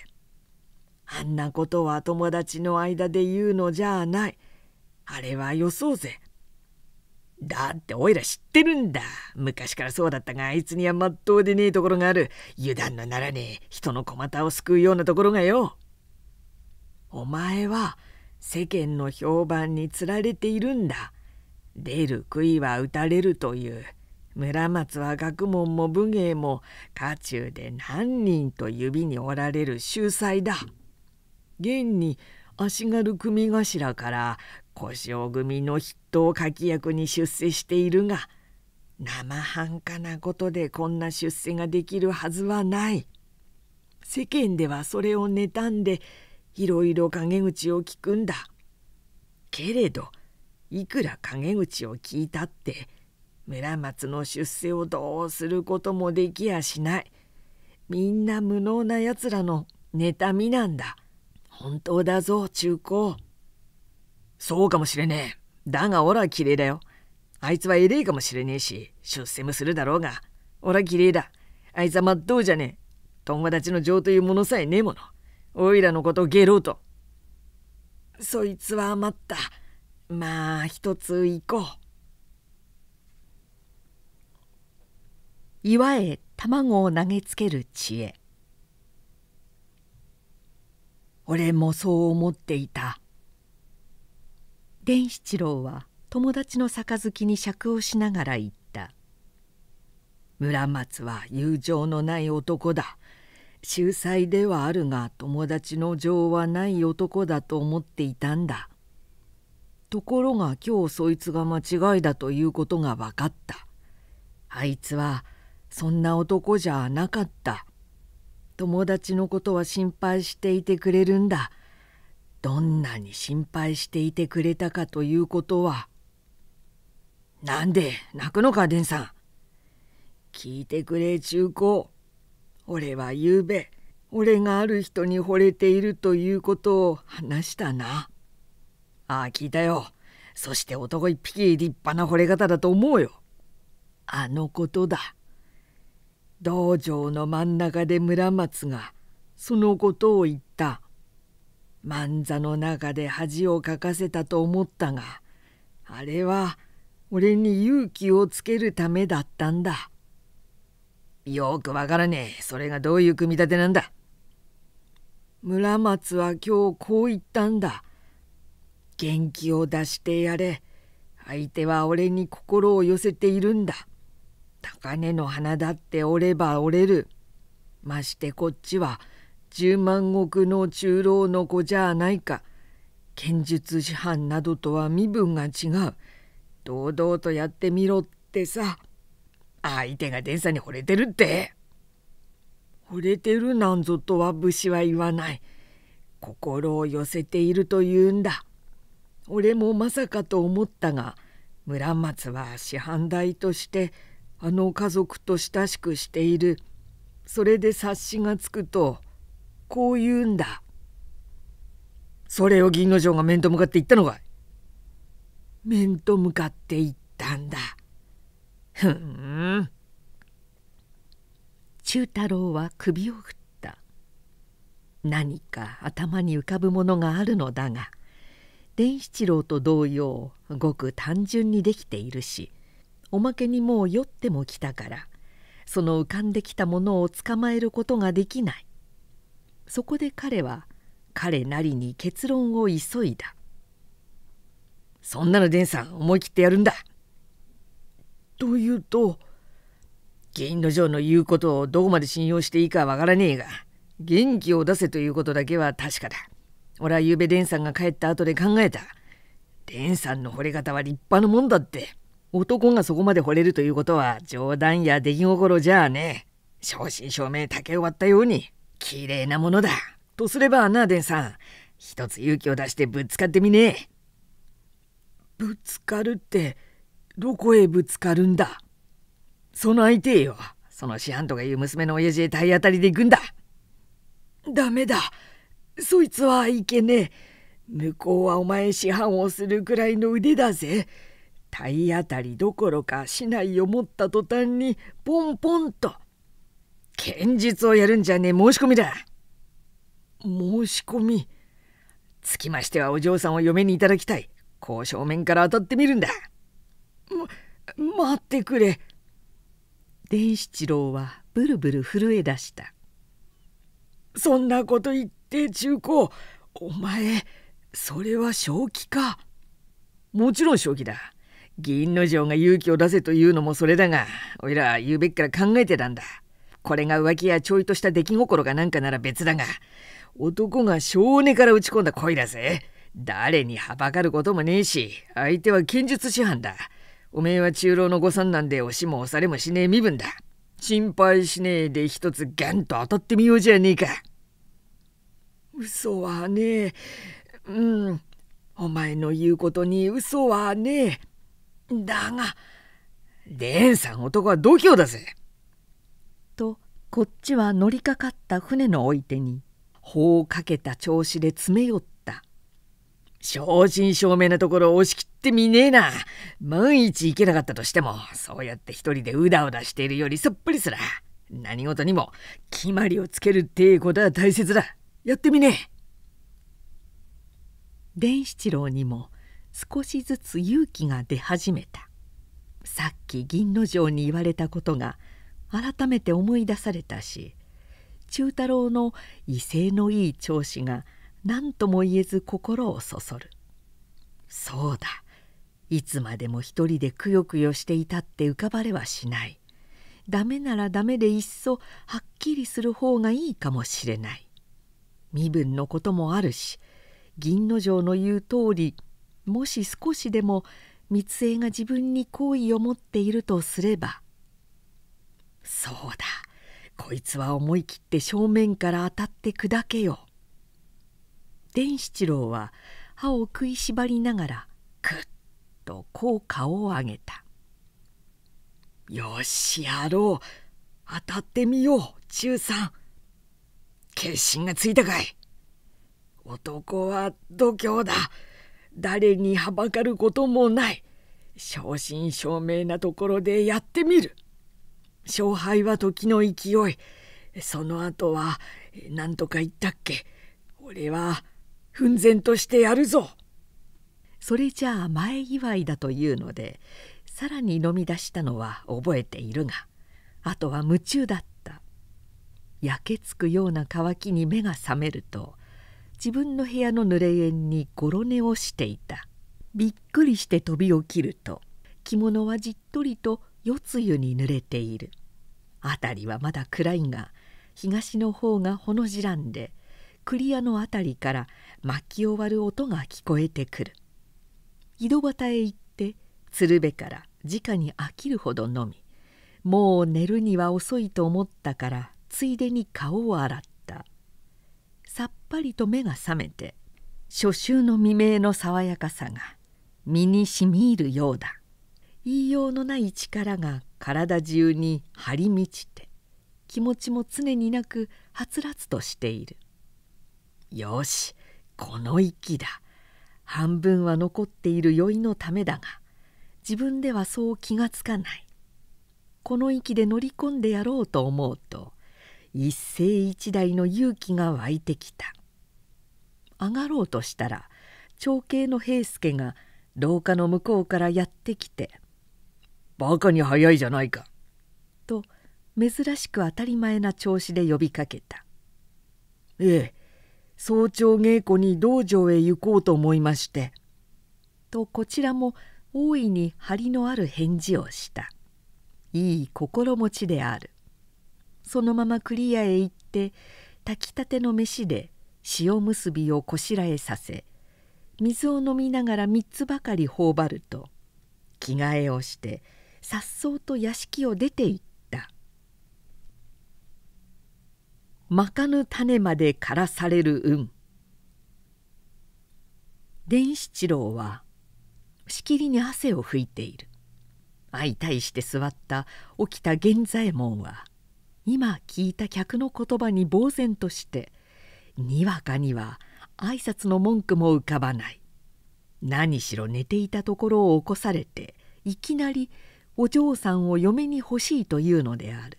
あんなことは友達の間で言うのじゃないあれはよそうぜだっておいら知ってるんだ。昔からそうだったが、あいつにはまっとうでねえところがある。油断のならねえ、人の小股を救うようなところがよ。お前は世間の評判につられているんだ。出る杭は打たれるという。村松は学問も武芸も家中で何人と指におられる秀才だ。現に足軽組頭から小姓組の筆頭柿役に出世しているが生半可なことでこんな出世ができるはずはない世間ではそれを妬んでいろいろ陰口を聞くんだけれどいくら陰口を聞いたって村松の出世をどうすることもできやしないみんな無能なやつらの妬みなんだ本当だぞ中高。そうかもしれねえ。だが俺は綺麗だよ。あいつはエレいかもしれねえし、出世もするだろうが、俺は綺麗だ。あいつはまっとうじゃねえ。友達の情というものさえねえもの。おいらのことをゲロと。そいつは余った。まあ、一つ行こう。岩へ卵を投げつける知恵。俺もそう思っていた。伝七郎は友達の杯に酌をしながら言った「村松は友情のない男だ」秀才ではあるが友達の情はない男だと思っていたんだ。ところが今日そいつが間違いだということが分かった。あいつはそんな男じゃなかった。友達のことは心配していてくれるんだ。どんなに心配していてくれたかということは。なんで泣くのかンさん。聞いてくれ中高。俺はゆうべ俺がある人に惚れているということを話したな。ああ聞いたよ。そして男一匹立派な惚れ方だと思うよ。あのことだ。道場の真ん中で村松がそのことを言った。万座の中で恥をかかせたと思ったがあれは俺に勇気をつけるためだったんだよくわからねえそれがどういう組み立てなんだ村松は今日こう言ったんだ元気を出してやれ相手は俺に心を寄せているんだ高根の花だって折れば折れるましてこっちは十万石の中老の子じゃないか剣術師範などとは身分が違う堂々とやってみろってさ相手が伝さに惚れてるって惚れてるなんぞとは武士は言わない心を寄せていると言うんだ俺もまさかと思ったが村松は師範代としてあの家族と親しくしているそれで察しがつくとこう言うんだ。それを銀之丞が面と向かって言ったのかい面と向かって言ったんだ。ふん。中太郎は首を振った何か頭に浮かぶものがあるのだが伝七郎と同様ごく単純にできているしおまけにもう酔っても来たからその浮かんできたものを捕まえることができないそこで彼は彼なりに結論を急いだ「そんなのデンさん思い切ってやるんだ」というと銀の城の言うことをどこまで信用していいかわからねえが元気を出せということだけは確かだ俺はゆうべデンさんが帰った後で考えたデンさんの惚れ方は立派なもんだって男がそこまで惚れるということは冗談や出来心じゃあね正真正銘竹を割ったように綺麗なものだ。とすれば、な、でデンさん、一つ勇気を出してぶつかってみねぶつかるって、どこへぶつかるんだその相手よ。その師範とかいう娘の親父へ体当たりで行くんだ。ダメだ。そいつはいけねえ。向こうはお前師範をするくらいの腕だぜ。体当たりどころかしなを持った途端にポンポンと剣術をやるんじゃねえ申し込みだ申し込みつきましてはお嬢さんを嫁にいただきたいこう正面から当たってみるんだま待ってくれ伝七郎はブルブル震え出したそんなこと言って中高お前それは正気かもちろん正気だ議員のが勇気を出せというのもそれだがおいら言うべきから考えてたんだこれが浮気やちょいとした出来心がなんかなら別だが、男が性根から打ち込んだ恋だぜ。誰にはばかることもねえし、相手は剣術師範だ。おめえは中老の御三男で押しも押されもしねえ身分だ。心配しねえで一つガンと当たってみようじゃねえか。嘘はねえ。うん。お前の言うことに嘘はねえ。だが、デンさん男は度胸だぜ。こっちは乗りかかった船のおいてに法をかけた調子で詰め寄った正真正銘なところを押し切ってみねえな万一行けなかったとしてもそうやって一人でうだうだしているよりそっぷりすら何事にも決まりをつけるってことは大切だやってみねえ伝七郎にも少しずつ勇気が出始めたさっき銀之丞に言われたことが改めて思い出されたし忠太郎の威勢のいい調子が何とも言えず心をそそるそうだいつまでも一人でくよくよしていたって浮かばれはしないダメならダメでいっそはっきりする方がいいかもしれない身分のこともあるし銀之丞の言う通りもし少しでも光恵が自分に好意を持っているとすればそうだこいつは思い切って正面から当たって砕けよ伝七郎は歯を食いしばりながらくっとこう顔を上げた「よしやろう当たってみよう中さん」決心がついたかい男は度胸だ誰にはばかることもない正真正銘なところでやってみる勝敗は時の勢いその後は何とか言ったっけ俺は奮然としてやるぞそれじゃあ前祝いだというのでさらに飲み出したのは覚えているがあとは夢中だった焼けつくような渇きに目が覚めると自分の部屋の濡れ縁にごろ寝をしていたびっくりして飛び起きると着物はじっとりと夜露に濡れている辺りはまだ暗いが東の方がほのじらんで栗屋の辺りから巻き終わる音が聞こえてくる井戸端へ行って鶴瓶から直に飽きるほど飲みもう寝るには遅いと思ったからついでに顔を洗ったさっぱりと目が覚めて初秋の未明の爽やかさが身にしみいるようだ言いようのない力が体中に張り満ちて気持ちも常になくはつらつとしているよしこの息だ半分は残っている酔いのためだが自分ではそう気がつかないこの息で乗り込んでやろうと思うと一世一代の勇気が湧いてきた上がろうとしたら長兄の平助が廊下の向こうからやってきてバカに早いじゃないか」と珍しく当たり前な調子で呼びかけた「ええ早朝稽古に道場へ行こうと思いまして」とこちらも大いに張りのある返事をしたいい心持ちであるそのままクリアへ行って炊きたての飯で塩結びをこしらえさせ水を飲みながら3つばかり頬張ると着替えをして颯爽と屋敷を出て行った「まかぬ種まで枯らされる運」伝七郎はしきりに汗を拭いている相対して座った起きた源左衛門は今聞いた客の言葉に呆然としてにわかには挨拶の文句も浮かばない何しろ寝ていたところを起こされていきなりお嬢さんを嫁に欲しいというのである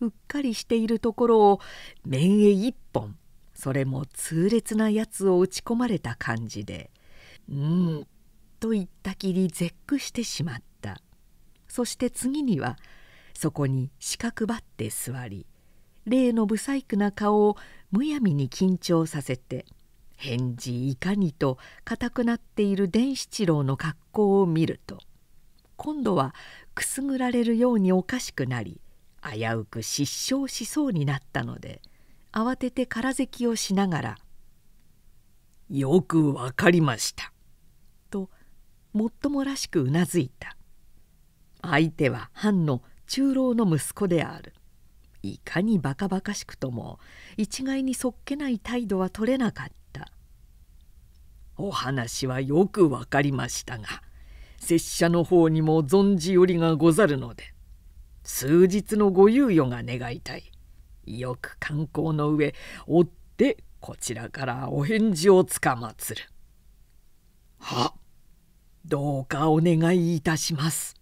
うっかりしているところを面へ一本それも痛烈なやつを打ち込まれた感じで「うん」と言ったきり絶句してしまったそして次にはそこに四角ばって座り例の不細工な顔をむやみに緊張させて返事いかにと固くなっている伝七郎の格好を見ると「今度はくすぐられるようにおかしくなり危うく失笑しそうになったので慌てて空咳をしながら「よくわかりました」ともっともらしくうなずいた相手は藩の中老の息子であるいかにバカバカしくとも一概にそっけない態度は取れなかったお話はよくわかりましたが拙者の方にも存じよりがござるので数日のご猶予が願いたいよく観光の上追ってこちらからお返事をつかまつるはどうかお願いいたします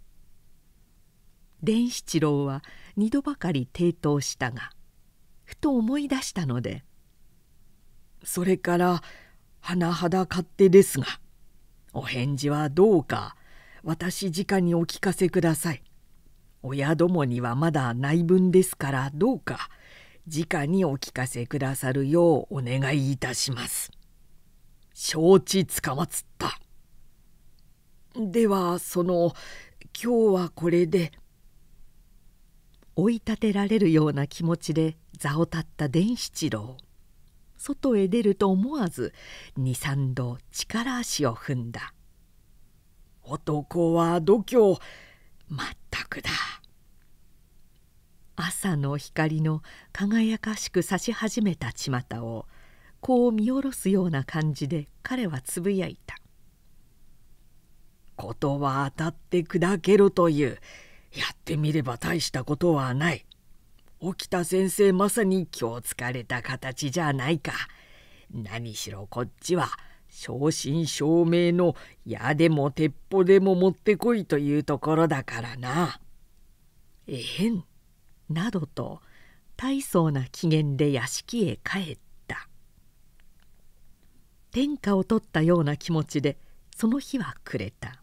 伝七郎は二度ばかり抵当したがふと思い出したので「それから甚だ勝手ですがお返事はどうか私直にお聞かせください親どもにはまだ内分ですからどうか直にお聞かせくださるようお願いいたします承知つかまつったではその今日はこれで追い立てられるような気持ちで座を立った伝七郎外へ出ると思わず23度力足を踏んだ男は度胸まったくだ朝の光の輝かしく差し始めた巷をこう見下ろすような感じで彼はつぶやいた「ことは当たって砕けろ」というやってみれば大したことはない」沖田先生まさに今日疲れた形じゃないか何しろこっちは正真正銘の矢でも鉄砲でも持ってこいというところだからな。えへん」などと大層な機嫌で屋敷へ帰った天下を取ったような気持ちでその日は暮れた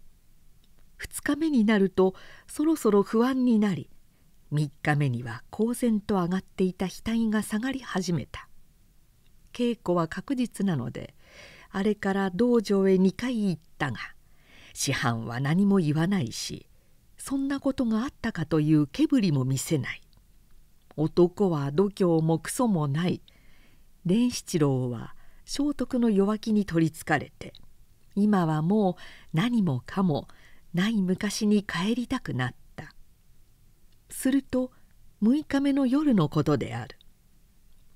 2日目になるとそろそろ不安になり3日目には公然と上がっていた額が下がり始めた稽古は確実なのであれから道場へ2回行ったが師範は何も言わないしそんなことがあったかというけぶりも見せない男は度胸もクソもない蓮七郎は聖徳の弱気に取りつかれて今はもう何もかもない昔に帰りたくなったすると6日目の夜のことである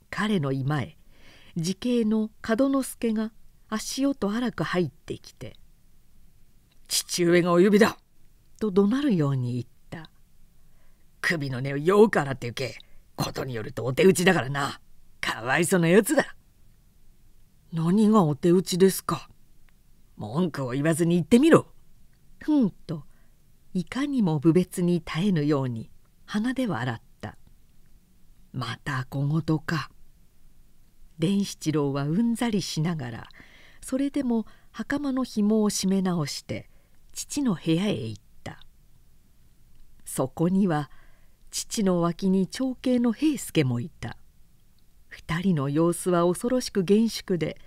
彼の居前時系の門之助が足音荒く入ってきて「父上がお呼びだ!」と怒鳴るように言った「首の根をよく洗ってゆけことによるとお手打ちだからなかわいそなやつだ」何がお手打ちですか文句を言わずに言ってみろふんといかにも無別に耐えぬように鼻で笑ったまた小言か伝七郎はうんざりしながらそれでも袴の紐を締め直して父の部屋へ行ったそこには父の脇に長兄の平助もいた2人の様子は恐ろしく厳粛で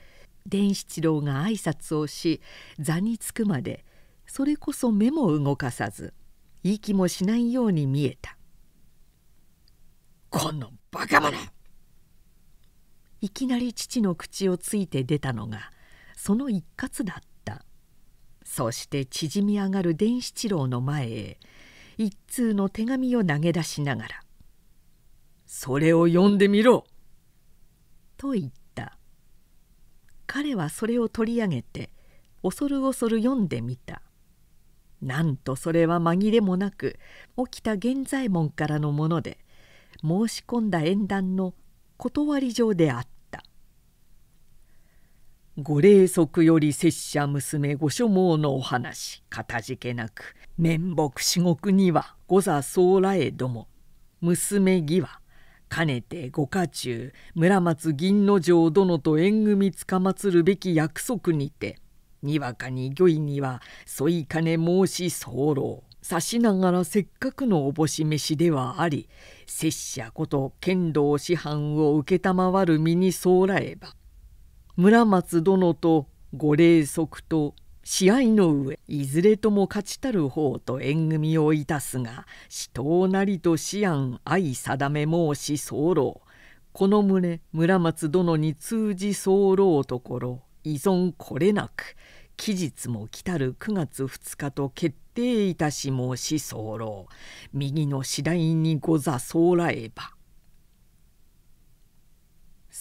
伝七郎が挨拶をし座につくまでそれこそ目も動かさず息もしないように見えた「このバカ者!」いきなり父の口をついて出たのがその一括だったそして縮み上がる伝七郎の前へ一通の手紙を投げ出しながら「それを読んでみろ!」と言った彼はそれを取り上げて恐る恐る読んでみたなんとそれは紛れもなく起きた源左衛門からのもので申し込んだ縁談の断り状であった。ご霊則より拙者娘ご所望のお話かたじけなく面目至極には御座相らえども娘義はかねて御家中村松銀之丞殿と縁組つかまつるべき約束にてにわかに御意には添い金申し候さしながらせっかくのおぼし飯ではあり拙者こと剣道師範を承る身に相らえば村松殿とご霊息と試合の上いずれとも勝ちたる方と縁組をいたすが死闘なりと思案相定め申し候この旨村松殿に通じ候ところ依存これなく期日も来たる9月2日と決定いたし申し候右の次第にござ候らえば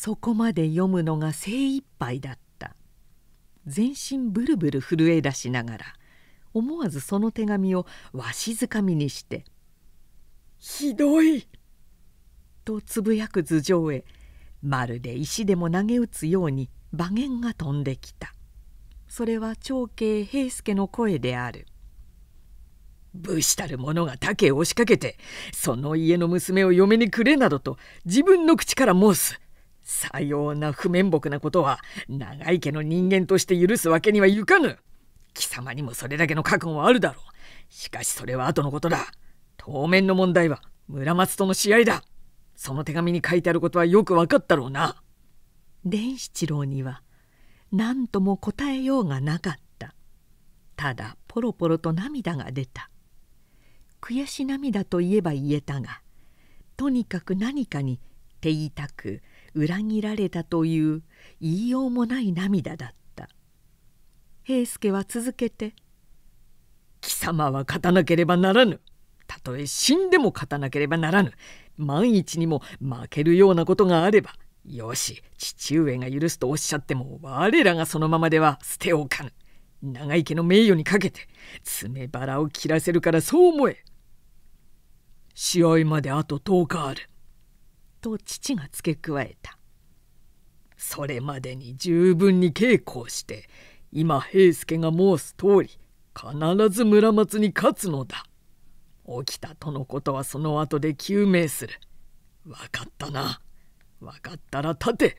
そこまで読むのが精一杯だった全身ブルブル震え出しながら思わずその手紙をわしづかみにして「ひどい!」とつぶやく頭上へまるで石でも投げ打つように馬言が飛んできたそれは長慶平助の声である「武士たる者が竹を押しかけてその家の娘を嫁にくれ」などと自分の口から申すさような不面目なことは長い家の人間として許すわけにはいかぬ貴様にもそれだけの覚悟はあるだろうしかしそれは後のことだ当面の問題は村松との試合だその手紙に書いてあることはよく分かったろうな伝七郎には何とも答えようがなかったただポロポロと涙が出た悔し涙といえば言えたがとにかく何かに手痛く裏切られたという言いようもない涙だった平助は続けて「貴様は勝たなければならぬ」たとえ死んでも勝たなければならぬ万一にも負けるようなことがあればよし父上が許すとおっしゃっても我らがそのままでは捨ておかぬ長生きの名誉にかけて爪腹を切らせるからそう思え試合まであと10日あると父が付け加えたそれまでに十分に稽古をして今平助が申す通り必ず村松に勝つのだ起きたとのことはその後で究明する分かったな分かったら立て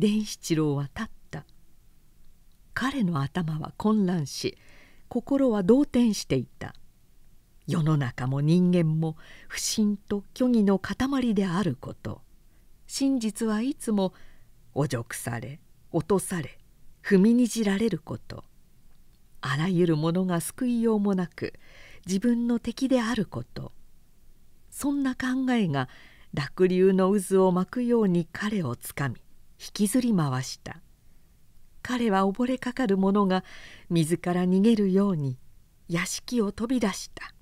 伝七郎は立った彼の頭は混乱し心は動転していた「世の中も人間も不信と虚偽の塊であること真実はいつも侮辱され落とされ踏みにじられることあらゆるものが救いようもなく自分の敵であることそんな考えが濁流の渦を巻くように彼をつかみ引きずり回した彼は溺れかかる者が自ら逃げるように屋敷を飛び出した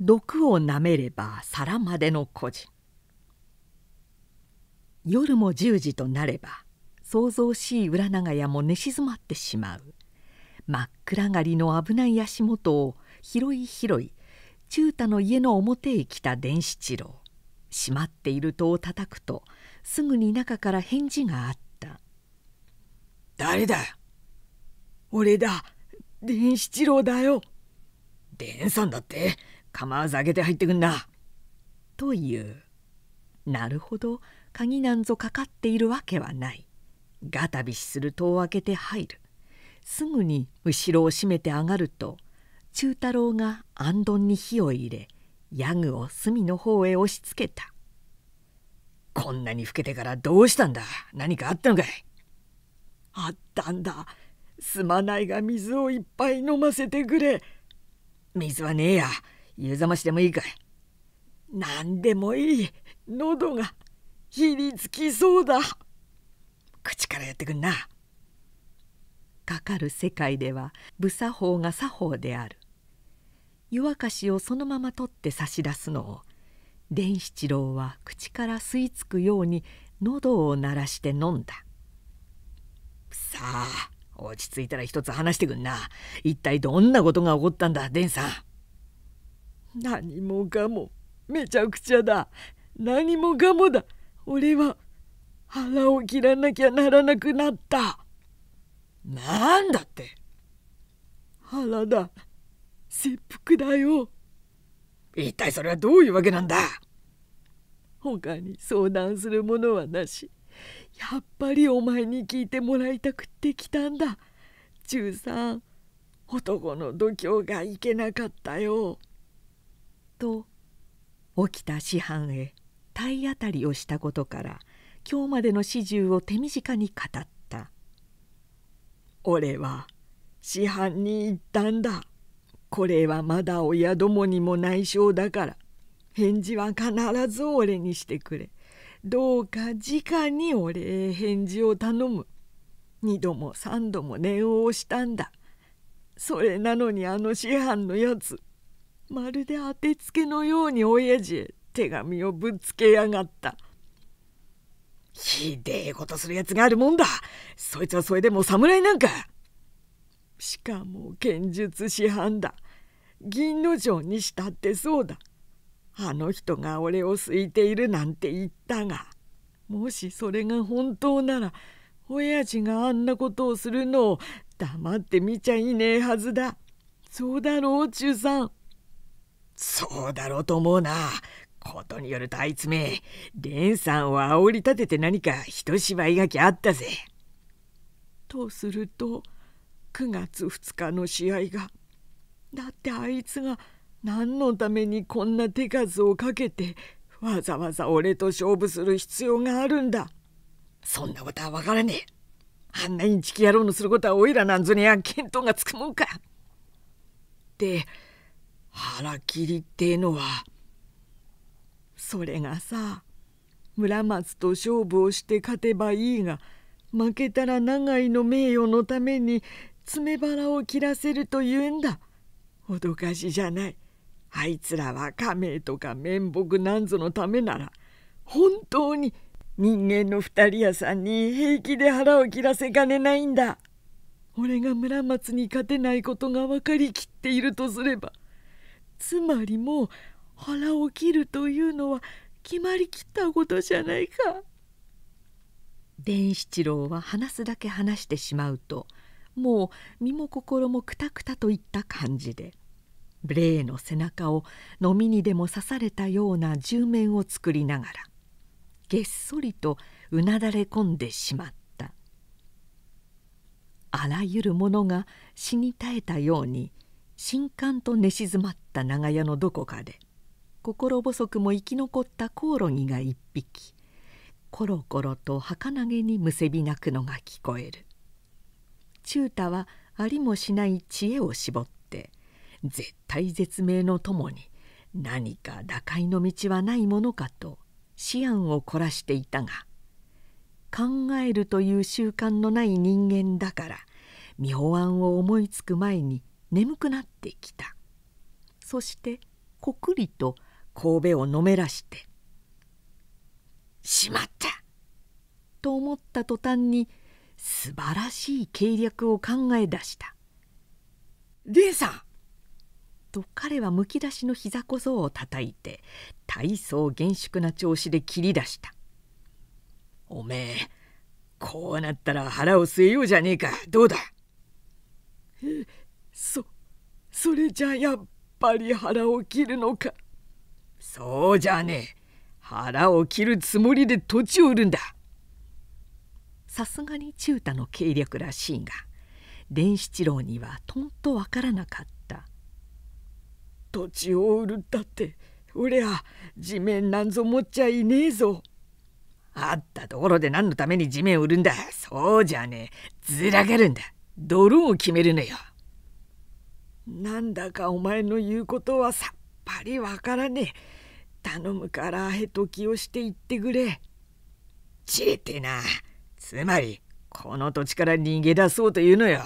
毒をなめれば皿までの孤児夜も10時となれば騒々しい裏長屋も寝静まってしまう真っ暗がりの危ない足元を広い広い中太の家の表へ来た伝七郎閉まっている戸を叩くとすぐに中から返事があった「誰だ俺だ伝七郎だよ伝さんだって構わず開けて入ってくんな」というなるほど鍵なんぞかかっているわけはないガタビシする戸を開けて入るすぐに後ろを閉めて上がると忠太郎があんどんに火を入れヤグを隅の方へ押しつけた「こんなに老けてからどうしたんだ何かあったのかい?」。あったんだすまないが水をいっぱい飲ませてくれ水はねえや湯冷ましでもいいかい何でもいい喉がひりつきそうだ口からやってくんなかかる世界では無作法が作法である湯沸かしをそのまま取って差し出すのを伝七郎は口から吸い付くように喉を鳴らして飲んださあ落ち着いたら一つ話してくんな一体どんなことが起こったんだ伝さん何もかもめちゃくちゃだ何もかもだ俺は腹を切らなきゃならなくなったなんだって腹だ切腹だよ一体それはどういうわけなんだ他に相談するものはなしやっぱりお前に聞いてもらいたくって来たんだ中さん男の度胸がいけなかったよ。と起きた師範へ体当たりをしたことから今日までの始終を手短に語った「俺は師範に言ったんだこれはまだ親どもにも内緒だから返事は必ず俺にしてくれどうか直に俺へ返事を頼む二度も三度も念を押したんだそれなのにあの師範のやつまるで当てつけのように親父へ手紙をぶつけやがったひでえことするやつがあるもんだそいつはそれでも侍なんかしかも剣術師範だ銀の城にしたってそうだあの人が俺を好いているなんて言ったがもしそれが本当なら親父があんなことをするのを黙って見ちゃいねえはずだそうだろう中さんそうだろうと思うな。ことによるとあいつめ、んさんを煽り立てて何か一芝居がきあったぜ。とすると9月2日の試合がだってあいつが何のためにこんな手数をかけてわざわざ俺と勝負する必要があるんだそんなことは分からねえあんなインチキ野郎のすることはおいらなんぞには見当がつくもんかで腹切りってのはそれがさ村松と勝負をして勝てばいいが負けたら長井の名誉のために爪腹を切らせると言うんだ脅かしじゃないあいつらは亀とか面目なんぞのためなら本当に人間の二人屋さんに平気で腹を切らせかねないんだ俺が村松に勝てないことが分かりきっているとすればつまりもう腹を切るというのは決まりきったことじゃないか。伝七郎は話すだけ話してしまうともう身も心もくたくたといった感じでブの背中を飲みにでも刺されたような銃面を作りながらげっそりとうなだれ込んでしまったあらゆるものが死に絶えたように新刊と寝静まった長屋のどこかで心細くも生き残ったコオロギが一匹コロコロと儚げにむせび泣くのが聞こえる中太はありもしない知恵を絞って絶体絶命のともに何か打開の道はないものかと思案を凝らしていたが考えるという習慣のない人間だから妙案を思いつく前に眠くなってきたそしてこくりと神戸をのめらして「しまった!」と思った途端に素晴らしい計略を考え出した「蓮さん!」と彼はむき出しの膝小僧をたたいて大層厳粛な調子で切り出した「おめえこうなったら腹を据えようじゃねえかどうだ」。そそれじゃやっぱり腹を切るのかそうじゃねえ腹を切るつもりで土地を売るんださすがに中太の計略らしいが伝七郎にはとんとわからなかった土地を売るったって俺は地面なんぞ持っちゃいねえぞあったところで何のために地面を売るんだそうじゃねえずらげるんだ泥を決めるのよなんだかお前の言うことはさっぱりわからねえ頼むからへときをして言ってくれちえてなつまりこの土地から逃げ出そうというのよ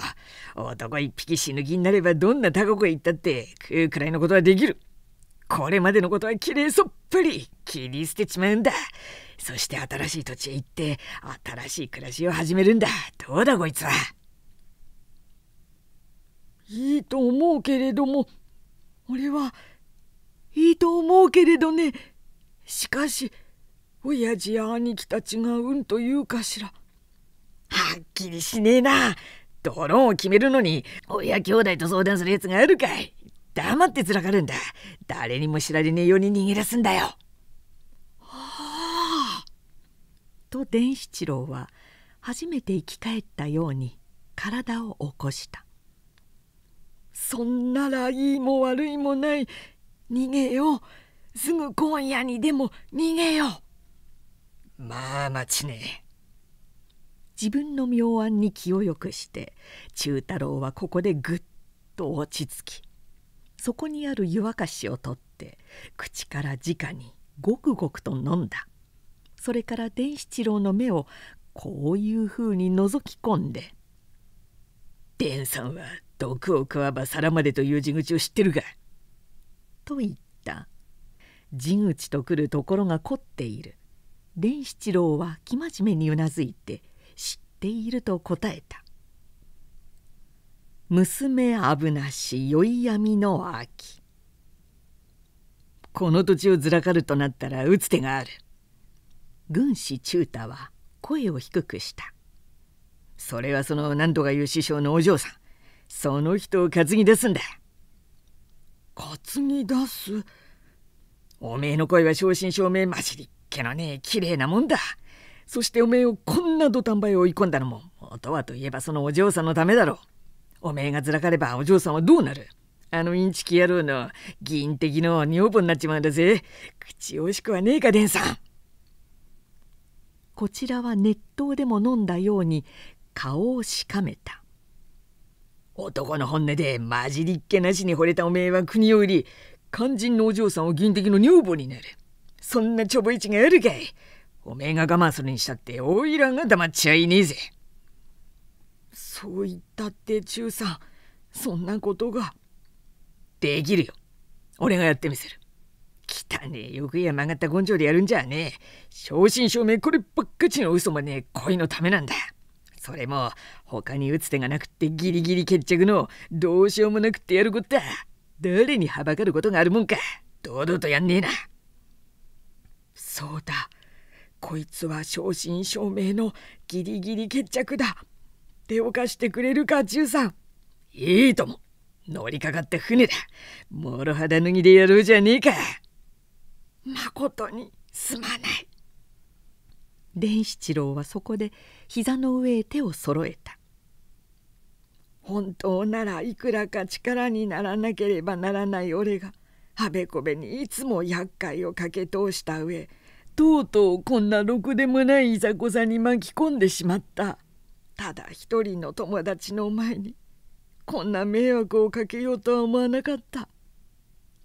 男一匹死ぬ気になればどんな他国へ行ったって食うくらいのことはできるこれまでのことはきれいそっぷり切り捨てちまうんだそして新しい土地へ行って新しい暮らしを始めるんだどうだこいつはいいと思うけれども俺はいいと思うけれどねしかし親父や兄貴たちがうんと言うかしらはっきりしねえなドローンを決めるのに親兄弟と相談するやつがあるかい黙ってつらかるんだ誰にも知られねえように逃げ出すんだよ。はあ、と伝七郎は初めて生き返ったように体を起こした。そんならいいも悪いもない逃げようすぐ今夜にでも逃げようまあ待ちね自分の妙案に気をよくして忠太郎はここでぐっと落ち着きそこにある湯沸かしを取って口から直にごくごくと飲んだそれから伝七郎の目をこういうふうに覗き込んで「伝さんは毒を食わば皿までという地口を知ってるか」と言った地口と来るところが凝っている伝七郎は生真面目にうなずいて知っていると答えた「娘危なし宵闇の秋」この土地をずらかるとなったら打つ手がある軍師中太は声を低くしたそれはその何とかいう師匠のお嬢さんその人を担ぎ出すんだ担ぎ出すおめえの声は正真正銘まじりっけのねえ綺麗なもんだそしておめえをこんな土壇場へ追い込んだのも元はといえばそのお嬢さんのためだろうおめえがずらかればお嬢さんはどうなるあのインチキ野郎の議員的の女房になっちまうんだぜ口惜しくはねえかでんさんこちらは熱湯でも飲んだように顔をしかめた男の本音で混じりっけなしに惚れたおめえは国を売り肝心のお嬢さんを銀的の女房になるそんなちょぼいちがあるかいおめえが我慢するにしたっておいらが黙っちゃいねえぜそう言ったって中さんそんなことができるよ俺がやってみせる汚ねえ欲や曲がった根性でやるんじゃねえ正真正銘こればっかちの嘘もねえ恋のためなんだそれも他に打つ手がなくってギリギリ決着のどうしようもなくってやることだ誰にはばかることがあるもんか堂々とやんねえなそうだこいつは正真正銘のギリギリ決着だ手を貸してくれるか中さんいいとも乗りかかって船だもろ肌脱ぎでやろうじゃねえかまことにすまない伝七郎はそこで膝の上へ手を揃えた本当ならいくらか力にならなければならない俺がはべこべにいつも厄介をかけ通した上とうとうこんなろくでもないいざこざに巻き込んでしまったただ一人の友達の前にこんな迷惑をかけようとは思わなかった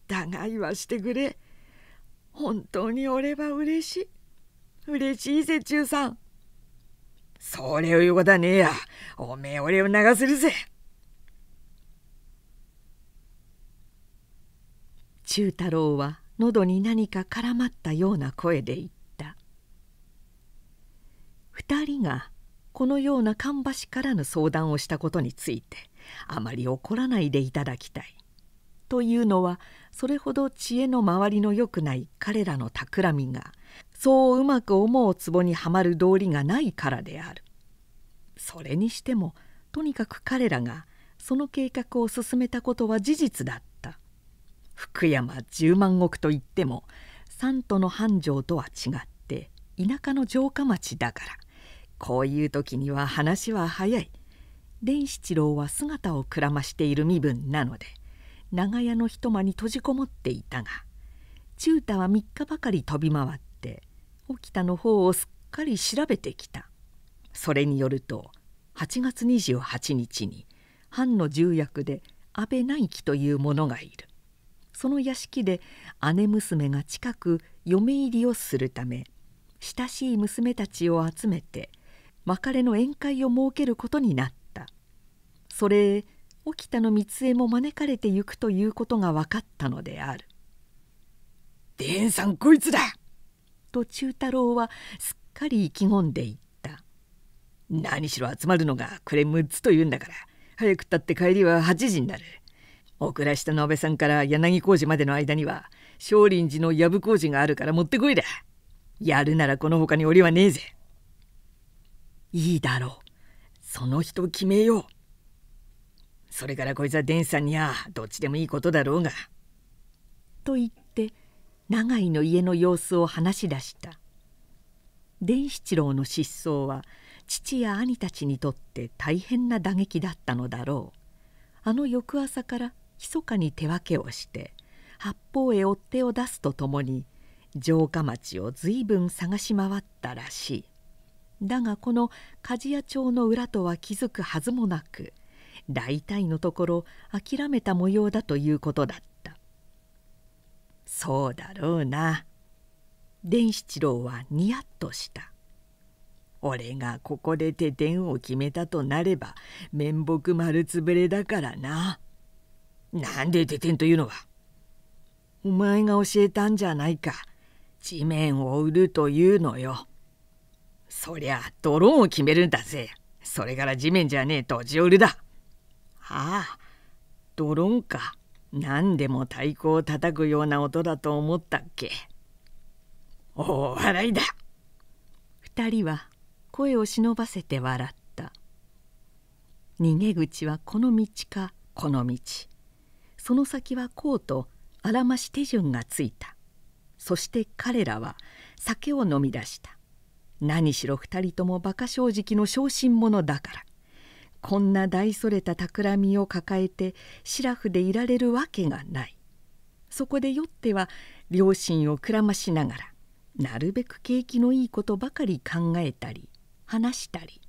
だが言わしてくれ本当に俺は嬉しい嬉しいぜ中さんそれを言うことはねえや。おめえ俺を流せるぜ。中太郎は喉に何か絡まったような声で言った2人がこのような芳しからぬ相談をしたことについてあまり怒らないでいただきたいというのはそれほど知恵の周りのよくない彼らの企みがそううまく思う壺にはまる道理がないからであるそれにしてもとにかく彼らがその計画を進めたことは事実だった福山10万石といっても三都の繁盛とは違って田舎の城下町だからこういう時には話は早い伝七郎は姿をくらましている身分なので長屋の一間に閉じこもっていたが中太は3日ばかり飛び回って沖田の方をすっかり調べてきたそれによると8月28日に藩の重役で安倍内規という者がいるその屋敷で姉娘が近く嫁入りをするため親しい娘たちを集めて別れの宴会を設けることになったそれへ沖田の光恵も招かれてゆくということが分かったのである「伝さんこいつだ!」と忠太郎はすっかり意気込んでいった何しろ集まるのがくれ6つというんだから早くたって帰りは8時になる送らしたの辺さんから柳小路までの間には少林寺の藪小路があるから持ってこいだやるならこの他に俺はねえぜいいだろうその人決めようそれからこいつは伝さんにはどっちでもいいことだろうがと言って永井の家の様子を話し出した伝七郎の失踪は父や兄たちにとって大変な打撃だったのだろうあの翌朝から密かに手分けをして八方へ追っ手を出すとともに城下町を随分探し回ったらしいだがこの鍛冶屋町の裏とは気づくはずもなく大体のところ諦めた模様だということだっそうだろうな伝七郎はニヤッとした俺がここで手伝を決めたとなれば面目丸つぶれだからななんで手伝というのはお前が教えたんじゃないか地面を売るというのよそりゃドローンを決めるんだぜそれから地面じゃねえ土地を売るだああドローンか何でも太鼓を叩くような音だと思ったっけ大笑いだ2人は声を忍ばせて笑った逃げ口はこの道かこの道その先はこうとあらまし手順がついたそして彼らは酒を飲み出した何しろ2人とも馬鹿正直の小心者だからこんな大それた企みを抱えてシラフでいられるわけがないそこで酔っては両親をくらましながらなるべく景気のいいことばかり考えたり話したり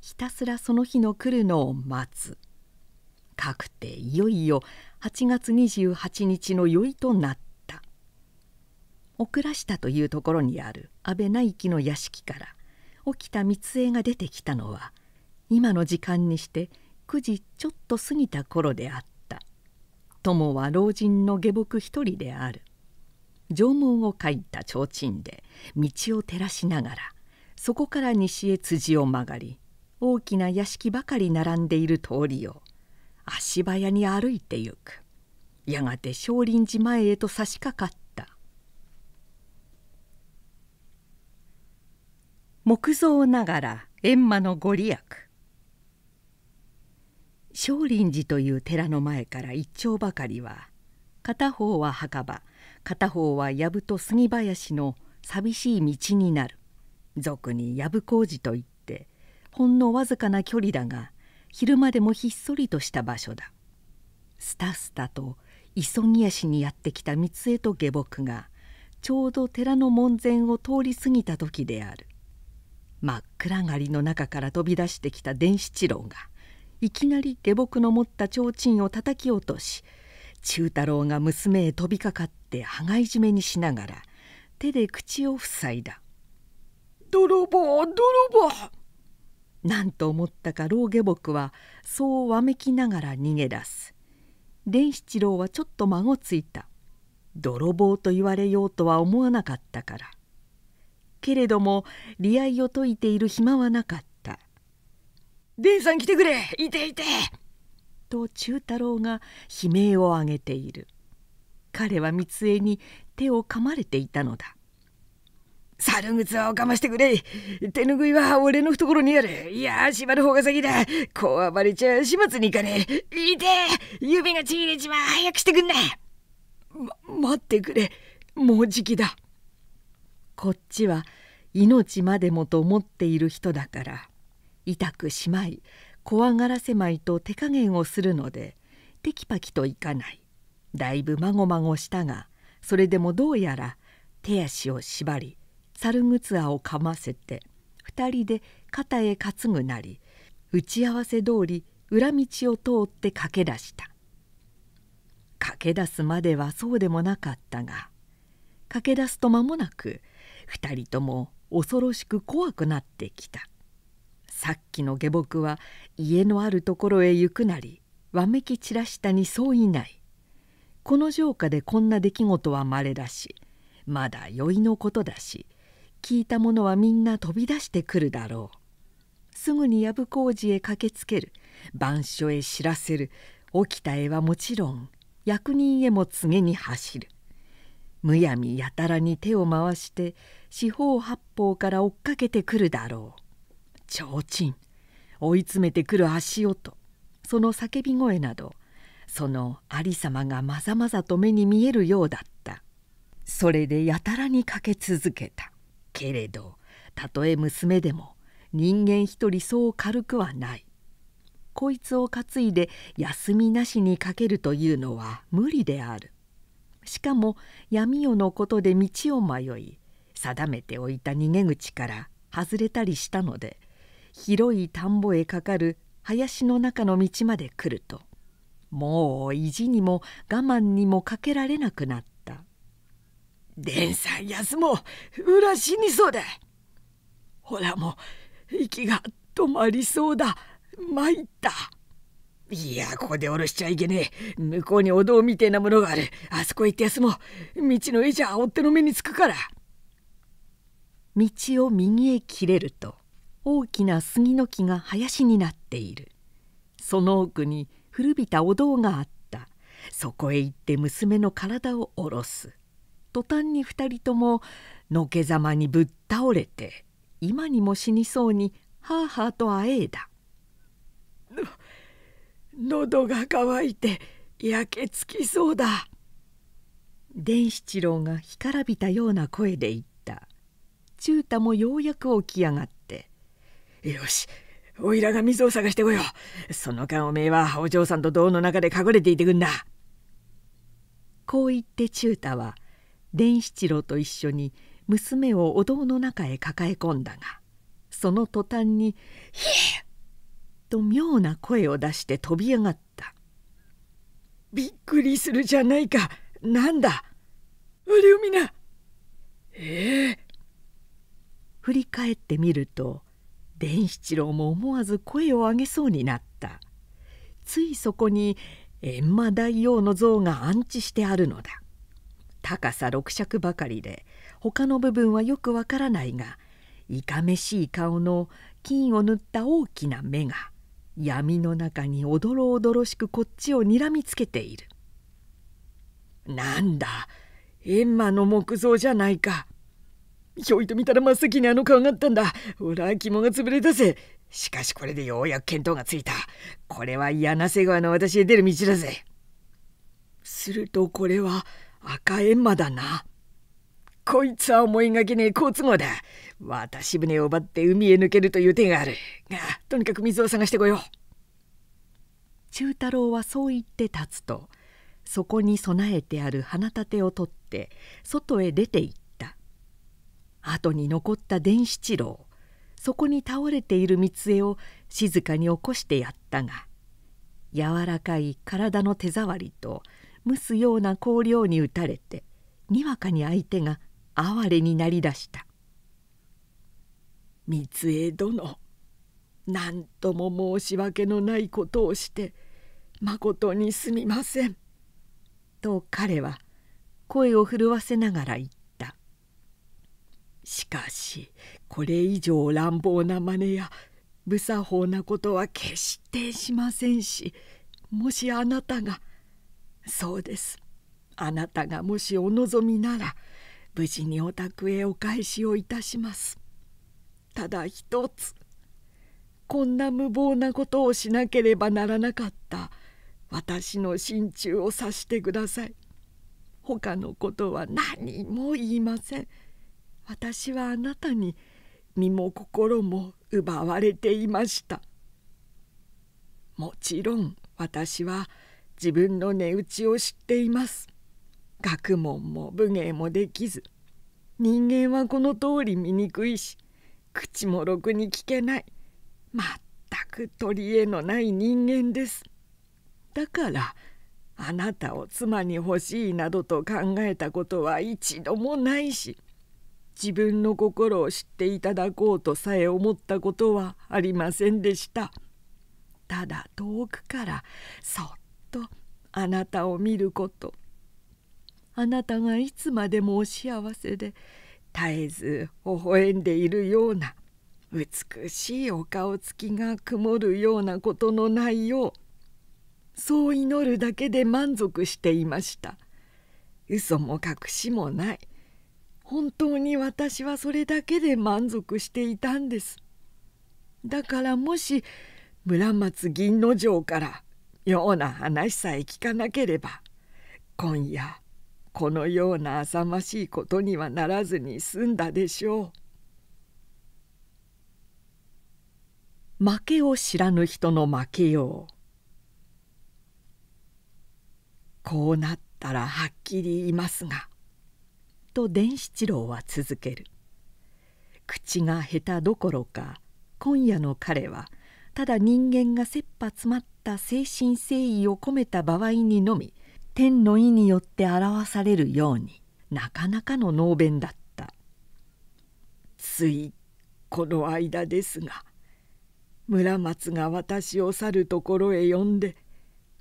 ひたすらその日の来るのを待つかくていよいよ8月28日の酔いとなったらし下というところにある安倍内規の屋敷から沖田光恵が出てきたのは今の時間にして9時ちょっと過ぎた頃であった友は老人の下僕一人である縄文を書いた提灯で道を照らしながらそこから西へ辻を曲がり大きな屋敷ばかり並んでいる通りを足早に歩いてゆくやがて少林寺前へと差し掛かった木造ながら閻魔のご利益少林寺という寺の前から一丁ばかりは片方は墓場片方は藪と杉林の寂しい道になる俗に藪工事といってほんのわずかな距離だが昼間でもひっそりとした場所だスタスタと急ぎ足にやってきた三重と下僕がちょうど寺の門前を通り過ぎた時である真っ暗がりの中から飛び出してきた伝七郎がいきなり下僕の持った提灯を叩き落とし忠太郎が娘へ飛びかかって羽交い締めにしながら手で口を塞いだ「泥棒泥棒!」なんと思ったか老下僕はそうわめきながら逃げ出す伝七郎はちょっと孫ついた泥棒と言われようとは思わなかったからけれども利害を解いている暇はなかったデンさん来てくれいていて!」と忠太郎が悲鳴を上げている彼は三枝に手を噛まれていたのだ「猿靴はおかましてくれ手ぬぐいは俺の懐にあるいや縛る方が先だこわばれちゃ始末に行かねえいて指がちぎれちま早くしてくんな、ま、待ってくれもうじきだ」こっちは命までもと思っている人だから痛くしまい怖がらせまいと手加減をするのでテキパキといかないだいぶまごまごしたがそれでもどうやら手足を縛り猿ぐつあをかませて2人で肩へ担ぐなり打ち合わせ通り裏道を通って駆け出した駆け出すまではそうでもなかったが駆け出すと間もなく2人とも恐ろしく怖くなってきたさっきの下僕は家のあるところへ行くなりわめき散らしたにそういないこの城下でこんな出来事はまれだしまだ酔いのことだし聞いたものはみんな飛び出してくるだろうすぐに藪小路へ駆けつける番所へ知らせる起きた絵はもちろん役人へも告げに走るむやみやたらに手を回して四方八方から追っかけてくるだろう提灯追い詰めてくる足音その叫び声などそのありさまがまざまざと目に見えるようだったそれでやたらにかけ続けたけれどたとえ娘でも人間一人そう軽くはないこいつを担いで休みなしにかけるというのは無理であるしかも闇夜のことで道を迷い定めておいた逃げ口から外れたりしたので広い田んぼへかかる林の中の道まで来るともう意地にも我慢にもかけられなくなった「伝さん休もう裏死にそうだほらもう息が止まりそうだ参った」。いや、ここで下ろしちゃいけねえ。向こうにお堂みてえなものがある。あそこへ行って休もう。道の絵じゃ追っ手の目につくから。道を右へ切れると、大きな杉の木が林になっているその奥に古びたお堂があったそこへ行って娘の体を下ろす途端に2人とものけざまにぶっ倒れて今にも死にそうにハーハーとあえいだ喉が渇いて焼けつきそうだ伝七郎が干からびたような声で言った中太もようやく起き上がってよしおいらが水を探してこようその間おめえはお嬢さんと胴の中で隠れていてくんだ。こう言って忠太は伝七郎と一緒に娘をお堂の中へ抱え込んだがその途端に「ひえ!」と妙な声を出して飛び上がった「びっくりするじゃないかなんだあれを見なええー、振り返ってみると「伝七郎も思わず声を上げそうになったついそこに閻魔大王の像が安置してあるのだ高さ6尺ばかりで他の部分はよくわからないがいかめしい顔の金を塗った大きな目が闇の中におどろおどろしくこっちをにらみつけている。なんだ閻魔の木造じゃないかひょいと見たら真っ先にあの顔があったんだ。ほら、肝が潰れたぜ。しかしこれでようやく見当がついた。これは柳瀬川の私へ出る道だぜ。するとこれは赤閻魔だな。こいつは思いがけねえ好都合だ。渡し船を奪って海へ抜けるという手がある。が、とにかく水を探してこよう。中太郎はそう言って立つと、そこに備えてある花立てを取って、外へ出て行っ後に残った伝七郎そこに倒れている三枝を静かに起こしてやったが柔らかい体の手触りと蒸すような香料に打たれてにわかに相手が哀れになりだした「三枝殿何とも申し訳のないことをしてまことにすみません」と彼は声を震わせながら言った。しかしこれ以上乱暴な真似や無作法なことは決してしませんしもしあなたがそうですあなたがもしお望みなら無事にお宅へお返しをいたしますただ一つこんな無謀なことをしなければならなかった私の心中を察してください他のことは何も言いません私はあなたに身も心も奪われていましたもちろん私は自分の値打ちを知っています学問も武芸もできず人間はこの通り醜いし口もろくに聞けない全く取り柄のない人間ですだからあなたを妻に欲しいなどと考えたことは一度もないし自分の心を知っていただこうとさえ思ったことはありませんでしたただ遠くからそっとあなたを見ることあなたがいつまでもお幸せで絶えず微笑んでいるような美しいお顔つきが曇るようなことのないようそう祈るだけで満足していました嘘も隠しもない本当に私はそれだけで満足していたんですだからもし村松銀之丞からような話さえ聞かなければ今夜このような浅ましいことにはならずに済んだでしょう負けを知らぬ人の負けようこうなったらはっきり言いますがと伝七郎は続ける口が下手どころか今夜の彼はただ人間が切羽詰まった精神誠意を込めた場合にのみ天の意によって表されるようになかなかの能弁だったついこの間ですが村松が私を去るところへ呼んで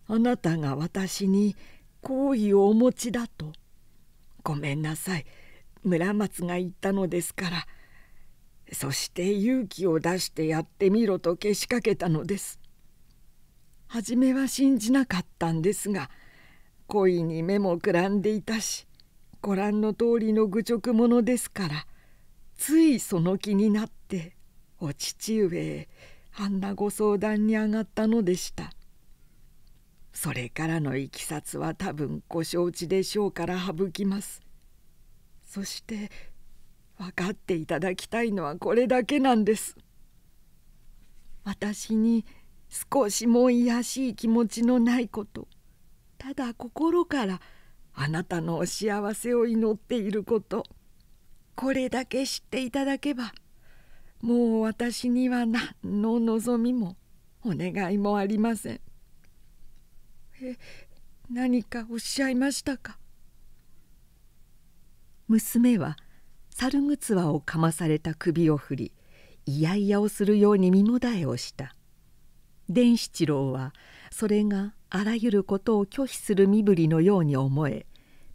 あなたが私に好意をお持ちだとごめんなさい村松が言ったのですからそして勇気を出してやってみろとけしかけたのです初めは信じなかったんですが恋に目もくらんでいたしご覧の通りの愚直者ですからついその気になってお父上へあんなご相談に上がったのでしたそれからのいきさつは多分ご承知でしょうから省きますそして分かっていただきたいのはこれだけなんです私に少しも癒しい気持ちのないことただ心からあなたのお幸せを祈っていることこれだけ知っていただけばもう私には何の望みもお願いもありませんえ何かおっしゃいましたか娘は猿ぐつわをかまされた首を振りいやいやをするように身もだえをした伝七郎はそれがあらゆることを拒否する身振りのように思え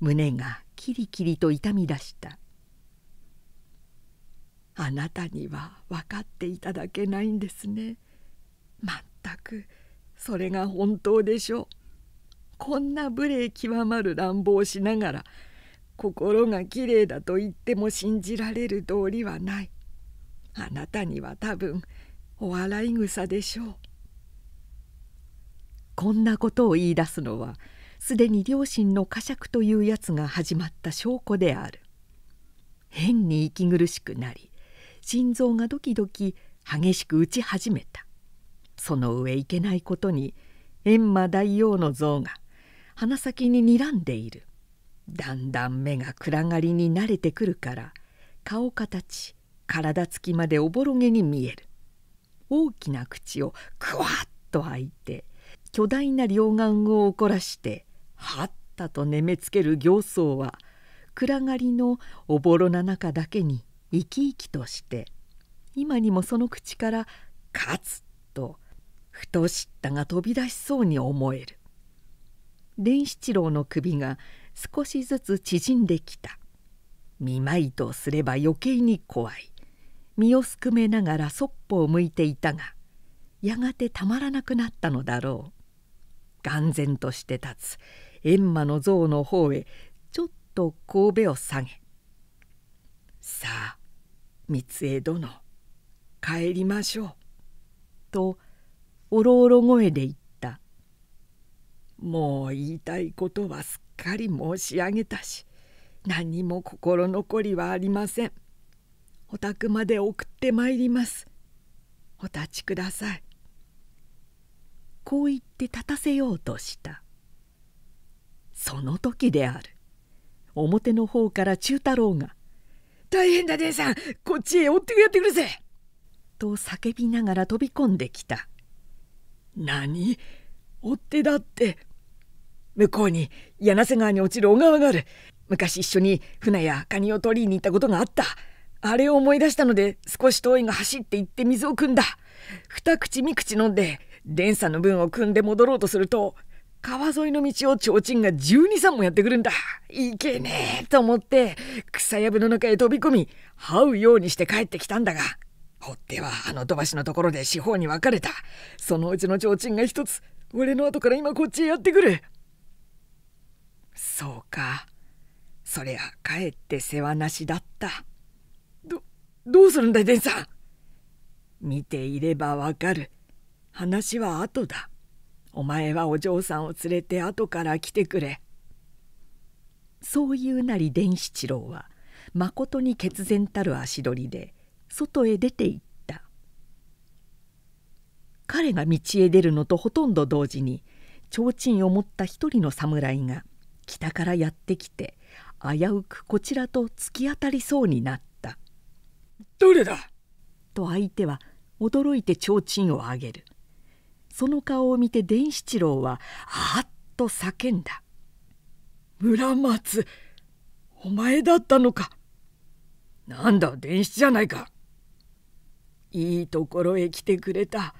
胸がキリキリと痛み出した「あなたには分かっていただけないんですね。まったくそれが本当でしょう。こんな無礼極まる乱暴しながら心がきれいだと言っても信じられる道理はないあなたには多分お笑い草でしょうこんなことを言い出すのはすでに両親の呵責というやつが始まった証拠である変に息苦しくなり心臓がドキドキ激しく打ち始めたその上いけないことに閻魔大王の像が鼻先に睨んでいるだんだん目が暗がりに慣れてくるから顔形体つきまでおぼろげに見える大きな口をクワッと開いて巨大な両眼を怒らしてはったと眠めつける形相は暗がりのおぼろな中だけに生き生きとして今にもその口から「カツ」とふとしたが飛び出しそうに思える伝七郎の首が少しずつ縮んできた見舞いとすれば余計に怖い身をすくめながらそっぽを向いていたがやがてたまらなくなったのだろう眼前として立つ閻魔の像の方へちょっと神戸を下げ「さあ三江殿帰りましょう」とおろおろ声で言った。もう言いたいことはすっかり申し上げたし何にも心残りはありませんお宅まで送ってまいりますお立ちくださいこう言って立たせようとしたその時である表の方から忠太郎が「大変だ姉さんこっちへ追ってやってくるぜ!」と叫びながら飛び込んできた「何追ってだって向こうに柳瀬川に落ちる小川がある。昔一緒に船やカニを取りに行ったことがあった。あれを思い出したので少し遠いが走って行って水を汲んだ。二口三口飲んで、電車の分を汲んで戻ろうとすると、川沿いの道を提灯が12、3もやってくるんだ。いけねえと思って、草やぶの中へ飛び込み、這うようにして帰ってきたんだが、ほってはあの飛ばしのところで四方に分かれた。そのうちの提灯が一つ、俺の後から今こっちへやってくる。そうかそりゃかえって世話なしだったどどうするんだ伝さん見ていればわかる話は後だお前はお嬢さんを連れて後から来てくれそういうなり伝七郎はまことに決然たる足取りで外へ出ていった彼が道へ出るのとほとんど同時に提灯を持った一人の侍が北からやってきて危うくこちらと突き当たりそうになった「どれだ!」と相手は驚いて提灯を上げるその顔を見て伝七郎ははっと叫んだ「村松お前だったのかなんだ伝七じゃないかいいところへ来てくれた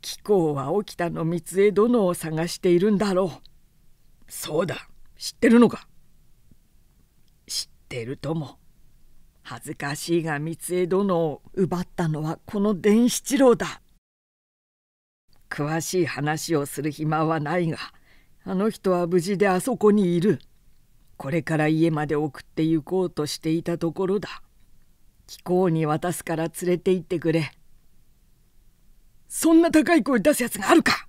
貴公は沖田の三枝殿を探しているんだろうそうだ知ってるのか知ってるとも恥ずかしいが三江殿を奪ったのはこの伝七郎だ詳しい話をする暇はないがあの人は無事であそこにいるこれから家まで送って行こうとしていたところだ貴公に渡すから連れて行ってくれそんな高い声出すやつがあるか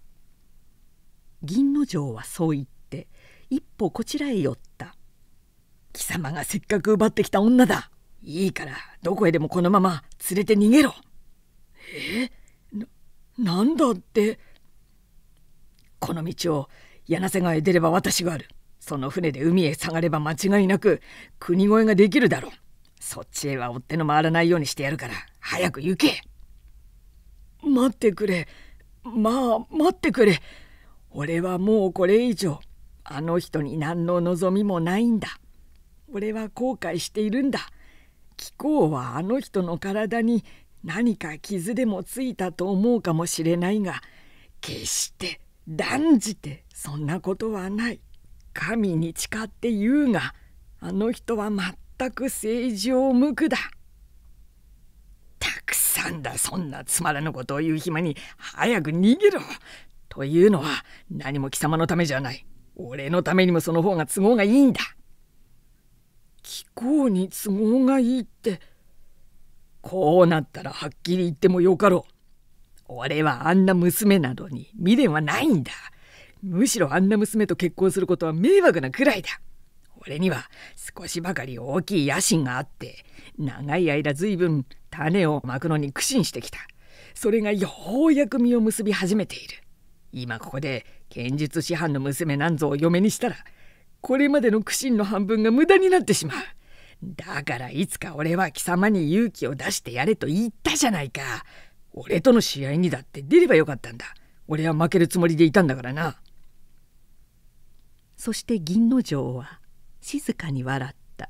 銀之丞はそう言一歩こちらへ寄った貴様がせっかく奪ってきた女だいいからどこへでもこのまま連れて逃げろえななんだってこの道を柳瀬川へ出れば私があるその船で海へ下がれば間違いなく国越えができるだろうそっちへは追っ手の回らないようにしてやるから早く行け待ってくれまあ待ってくれ俺はもうこれ以上あの人に何の望みもないんだ俺は後悔しているんだ貴公はあの人の体に何か傷でもついたと思うかもしれないが決して断じてそんなことはない神に誓って言うがあの人は全く政治を無垢だたくさんだそんなつまらぬことを言う暇に早く逃げろというのは何も貴様のためじゃない俺のためにもその方が都合がいいんだ。気候に都合がいいって、こうなったらはっきり言ってもよかろう。俺はあんな娘などに未練はないんだ。むしろあんな娘と結婚することは迷惑なくらいだ。俺には少しばかり大きい野心があって、長い間ずいぶん種をまくのに苦心してきた。それがようやく実を結び始めている。今ここで剣術師範の娘なんぞを嫁にしたらこれまでの苦心の半分が無駄になってしまう。だからいつか俺は貴様に勇気を出してやれと言ったじゃないか。俺との試合にだって出ればよかったんだ。俺は負けるつもりでいたんだからな。そして銀之丞は静かに笑った。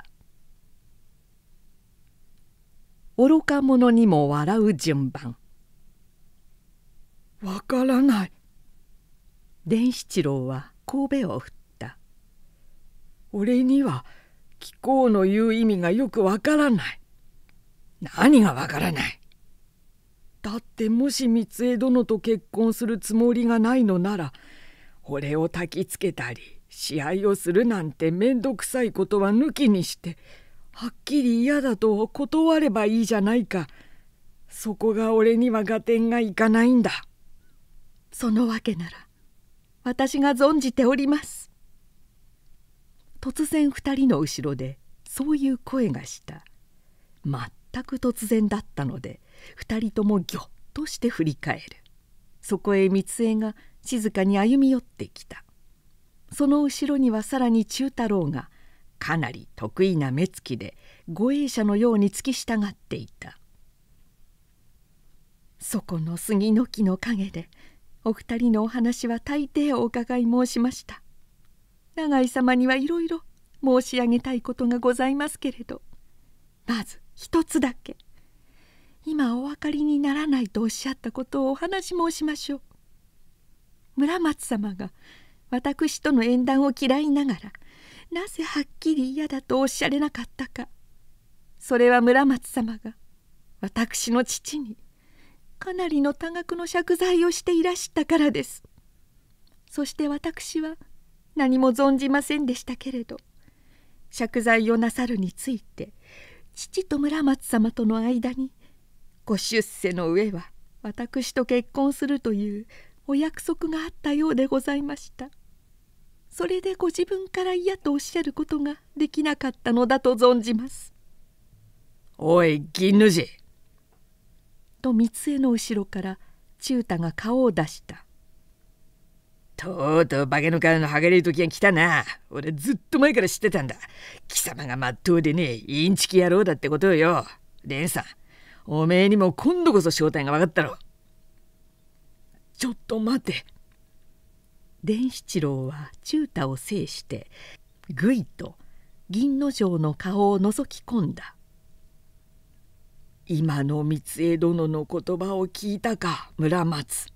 愚か者にも笑う順番。わからない。伝七郎は神戸を振った「俺には貴公の言う意味がよくわからない」「何がわからない」だってもし三江殿と結婚するつもりがないのなら俺をたきつけたり試合をするなんて面倒くさいことは抜きにしてはっきり嫌だと断ればいいじゃないかそこが俺には合点がいかないんだそのわけなら私が存じております」突然2人の後ろでそういう声がした全く突然だったので2人ともぎょっとして振り返るそこへ三枝が静かに歩み寄ってきたその後ろにはさらに忠太郎がかなり得意な目つきで護衛者のように突き従っていたそこの杉の木の陰でお二人のお話は大抵お伺い申しました永井様にはいろいろ申し上げたいことがございますけれどまず一つだけ今お分かりにならないとおっしゃったことをお話し申しましょう村松様が私との縁談を嫌いながらなぜはっきり嫌だとおっしゃれなかったかそれは村松様が私の父にかなりの多額の借財をしていらしたからですそして私は何も存じませんでしたけれど借財をなさるについて父と村松様との間にご出世の上は私と結婚するというお約束があったようでございましたそれでご自分から嫌とおっしゃることができなかったのだと存じますおい銀主と三江の後ろから中太が顔を出したとうとう化けの皮の剥がれる時が来たな俺ずっと前から知ってたんだ貴様がまっとうでねインチキ野郎だってことよ蓮さんおめえにも今度こそ正体が分かったろちょっと待て伝七郎は中太を制してぐいと銀之丞の顔を覗き込んだ今の三江殿の言葉を聞いたか村松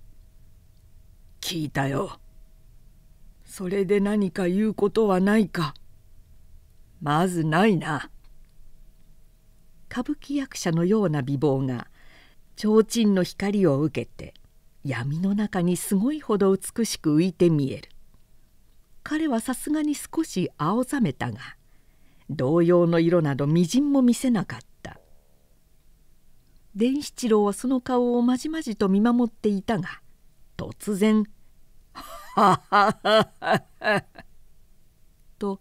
聞いたよそれで何か言うことはないかまずないな歌舞伎役者のような美貌が提灯の光を受けて闇の中にすごいほど美しく浮いて見える彼はさすがに少し青ざめたが同様の色などみじんも見せなかった伝七郎はその顔をまじまじと見守っていたが突然「ははははと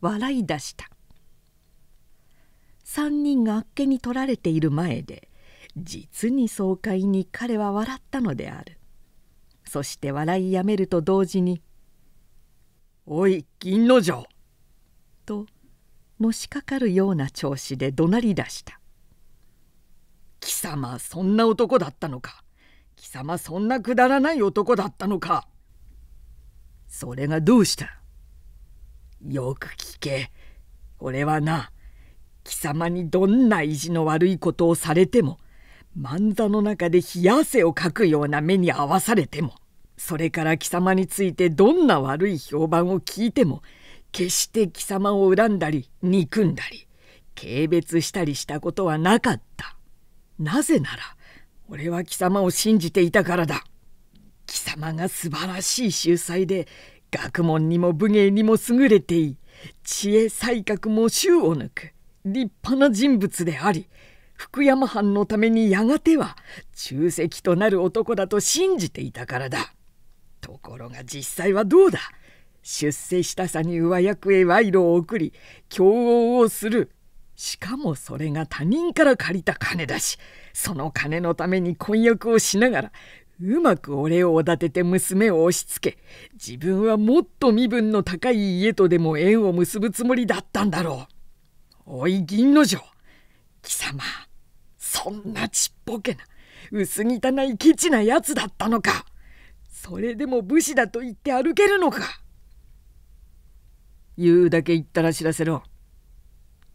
笑い出した3人があっけに取られている前で実に爽快に彼は笑ったのであるそして笑いやめると同時に「おい銀之丞!」とのしかかるような調子で怒鳴り出した貴様そんな男だったのか貴様そんなくだらない男だったのかそれがどうしたよく聞け俺はな貴様にどんな意地の悪いことをされても漫座の中で冷や汗をかくような目に遭わされてもそれから貴様についてどんな悪い評判を聞いても決して貴様を恨んだり憎んだり軽蔑したりしたことはなかったなぜなら俺は貴様を信じていたからだ貴様が素晴らしい秀才で学問にも武芸にも優れていい知恵才覚も衆を抜く立派な人物であり福山藩のためにやがては中席となる男だと信じていたからだところが実際はどうだ出世したさに上役へ賄賂を送り競合をするしかもそれが他人から借りた金だしその金のために婚約をしながらうまく俺をおだてて娘を押し付け自分はもっと身分の高い家とでも縁を結ぶつもりだったんだろうおい銀の城貴様そんなちっぽけな薄汚いケチなやつだったのかそれでも武士だと言って歩けるのか言うだけ言ったら知らせろ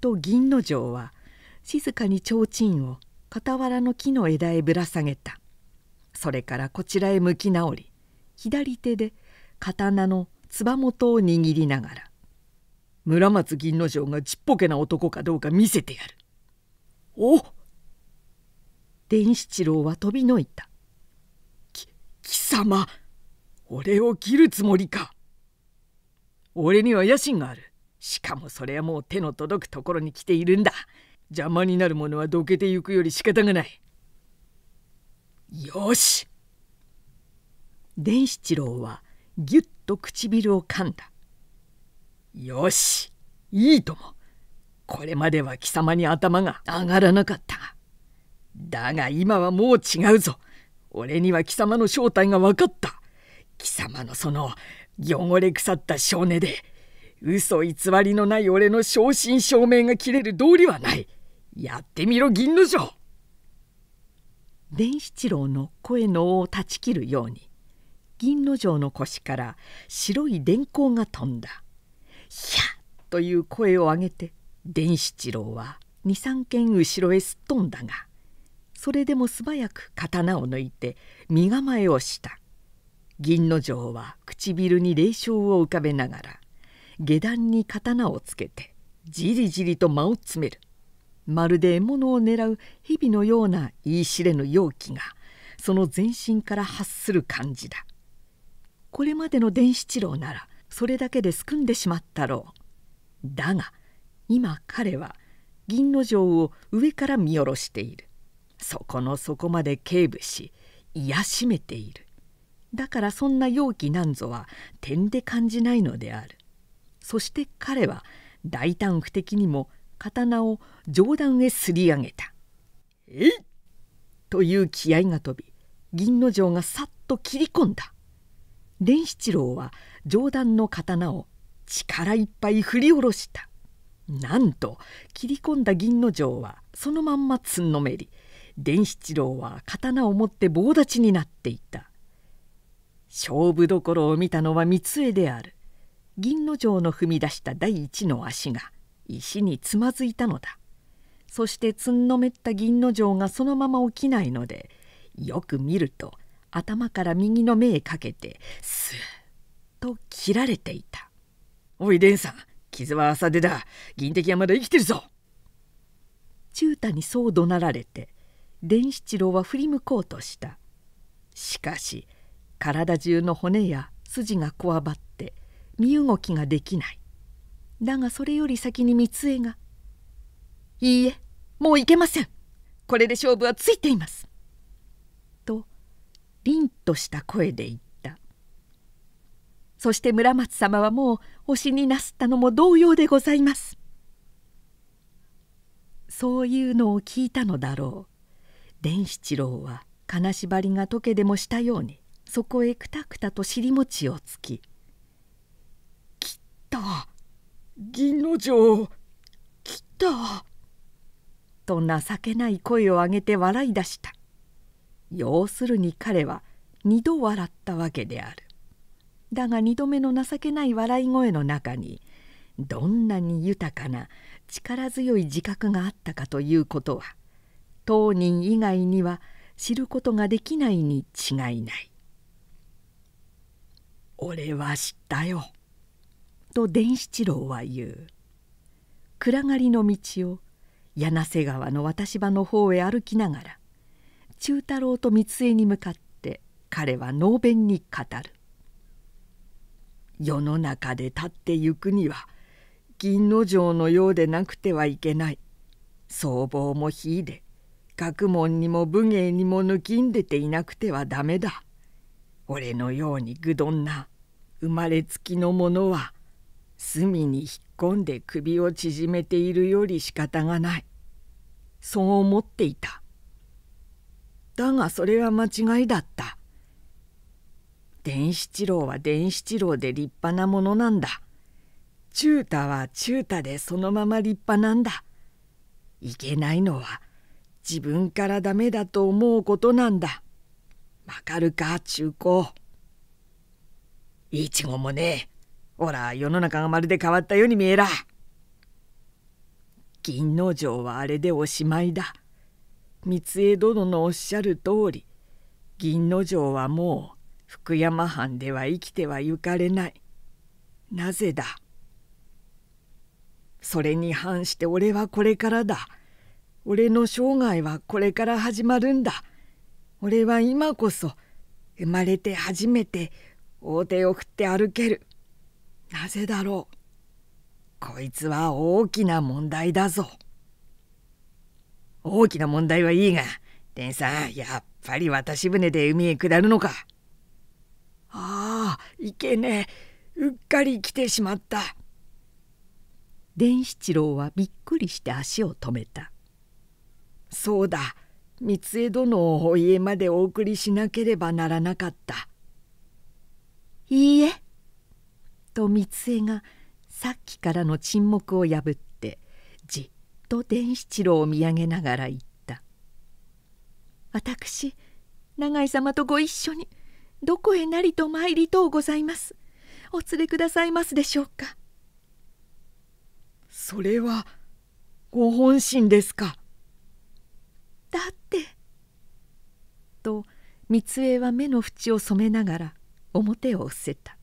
と銀之丞は静かに提灯を傍らの木の枝へぶら下げたそれからこちらへ向き直り左手で刀のつば元を握りながら「村松銀之丞がちっぽけな男かどうか見せてやる」お伝七郎は飛びのいた「き貴様俺を斬るつもりか俺には野心があるしかもそれはもう手の届くところに来ているんだ邪魔になるものはどけてゆくより仕方がないよし伝七郎はぎゅっと唇を噛んだよしいいともこれまでは貴様に頭が上がらなかっただが今はもう違うぞ俺には貴様の正体が分かった貴様のその汚れ腐った性根で嘘偽りのない俺の正真正銘が切れる道理はないやってみろ銀の城伝七郎の声の尾を断ち切るように銀の城の腰から白い電光が飛んだ「ひゃっ!」という声を上げて伝七郎は23軒後ろへすっ飛んだがそれでも素早く刀を抜いて身構えをした銀の城は唇に冷笑を浮かべながら下段に刀をつけてじりじりと間を詰めるまるで獲物を狙う蛇のような言い知れぬ容器がその全身から発する感じだこれまでの伝七郎ならそれだけですくんでしまったろうだが今彼は銀の城を上から見下ろしているそこの底まで警部し癒しめているだからそんな容器なんぞは点で感じないのであるそして彼は大胆不敵にも刀を上段へすり上げた「えい!」という気合が飛び銀之丞がさっと切り込んだ伝七郎は上段の刀を力いっぱい振り下ろしたなんと切り込んだ銀之丞はそのまんまつんのめり伝七郎は刀を持って棒立ちになっていた勝負どころを見たのは三重である銀之丞の踏み出した第一の足が石につまずいたのだそしてつんのめった銀之丞がそのまま起きないのでよく見ると頭から右の目へかけてスーッと切られていた「おい蓮さん傷は浅手だ銀的はまだ生きてるぞ!」中太にそう怒鳴られて伝七郎は振り向こうとしたしかし体中の骨や筋がこわばって身動きができないだがそれより先に光恵が「いいえもういけませんこれで勝負はついています」と凛とした声で言ったそして村松様はもう推しになすったのも同様でございますそういうのを聞いたのだろう伝七郎は金縛りが解けでもしたようにそこへくたくたと尻餅をつきた銀之丞来た」と情けない声を上げて笑い出した要するに彼は二度笑ったわけであるだが二度目の情けない笑い声の中にどんなに豊かな力強い自覚があったかということは当人以外には知ることができないに違いない。俺は知ったよ。と伝七郎は言う暗がりの道を柳瀬川の渡し場の方へ歩きながら忠太郎と光枝に向かって彼は能弁に語る「世の中で立ってゆくには銀之丞のようでなくてはいけない僧帽も秀で学問にも武芸にも抜きんでていなくてはダメだ俺のように愚鈍な生まれつきのものは隅に引っ込んで首を縮めているより仕方がないそう思っていただがそれは間違いだった伝七郎は伝七郎で立派なものなんだ中太は中太でそのまま立派なんだいけないのは自分からダメだと思うことなんだわかるか中高いちごもねおら世の中がまるで変わったように見えら銀之丞はあれでおしまいだ三重殿のおっしゃる通り銀之丞はもう福山藩では生きてはゆかれないなぜだそれに反して俺はこれからだ俺の生涯はこれから始まるんだ俺は今こそ生まれて初めて大手を振って歩けるなぜだろうこいつは大きな問題だぞ大きな問題はいいが蓮さんやっぱり渡し船で海へ下るのかああいけねえうっかり来てしまった伝七郎はびっくりして足を止めたそうだ三江殿をお家までお送りしなければならなかったいいえと三江がさっきからの沈黙を破ってじっと伝七郎を見上げながら言った「私永井様とご一緒にどこへなりと参りとうございますお連れくださいますでしょうか」。それはご本心ですか。だって。と三江は目の縁を染めながら表を伏せた。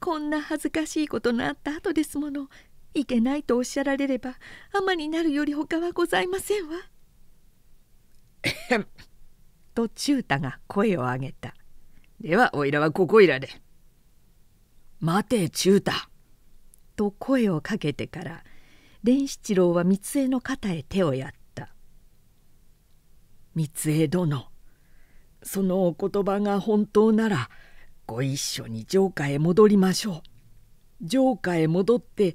こんな恥ずかしいことのあった後ですものいけないとおっしゃられれば尼になるより他はございませんわ。と忠太が声を上げた。ではおいらはここいらで。待て忠太。と声をかけてから伝七郎は三江の肩へ手をやった。三重殿そのお言葉が本当ならご一緒に城下へ戻りましょう城下へ戻って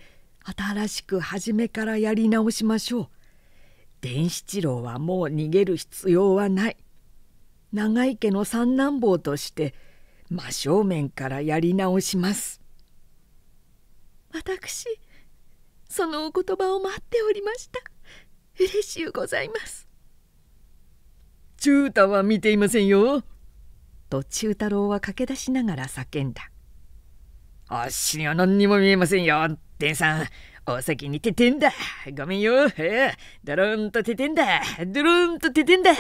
新しく初めからやり直しましょう伝七郎はもう逃げる必要はない長井家の三男坊として真正面からやり直します私そのお言葉を待っておりました嬉しゅうございます中太は見ていませんよと忠太郎は駆け出しながら叫んだ「あっしには何にも見えませんよ伝さんお先にててんだごめんよドローンとててんだドローンとててんだ」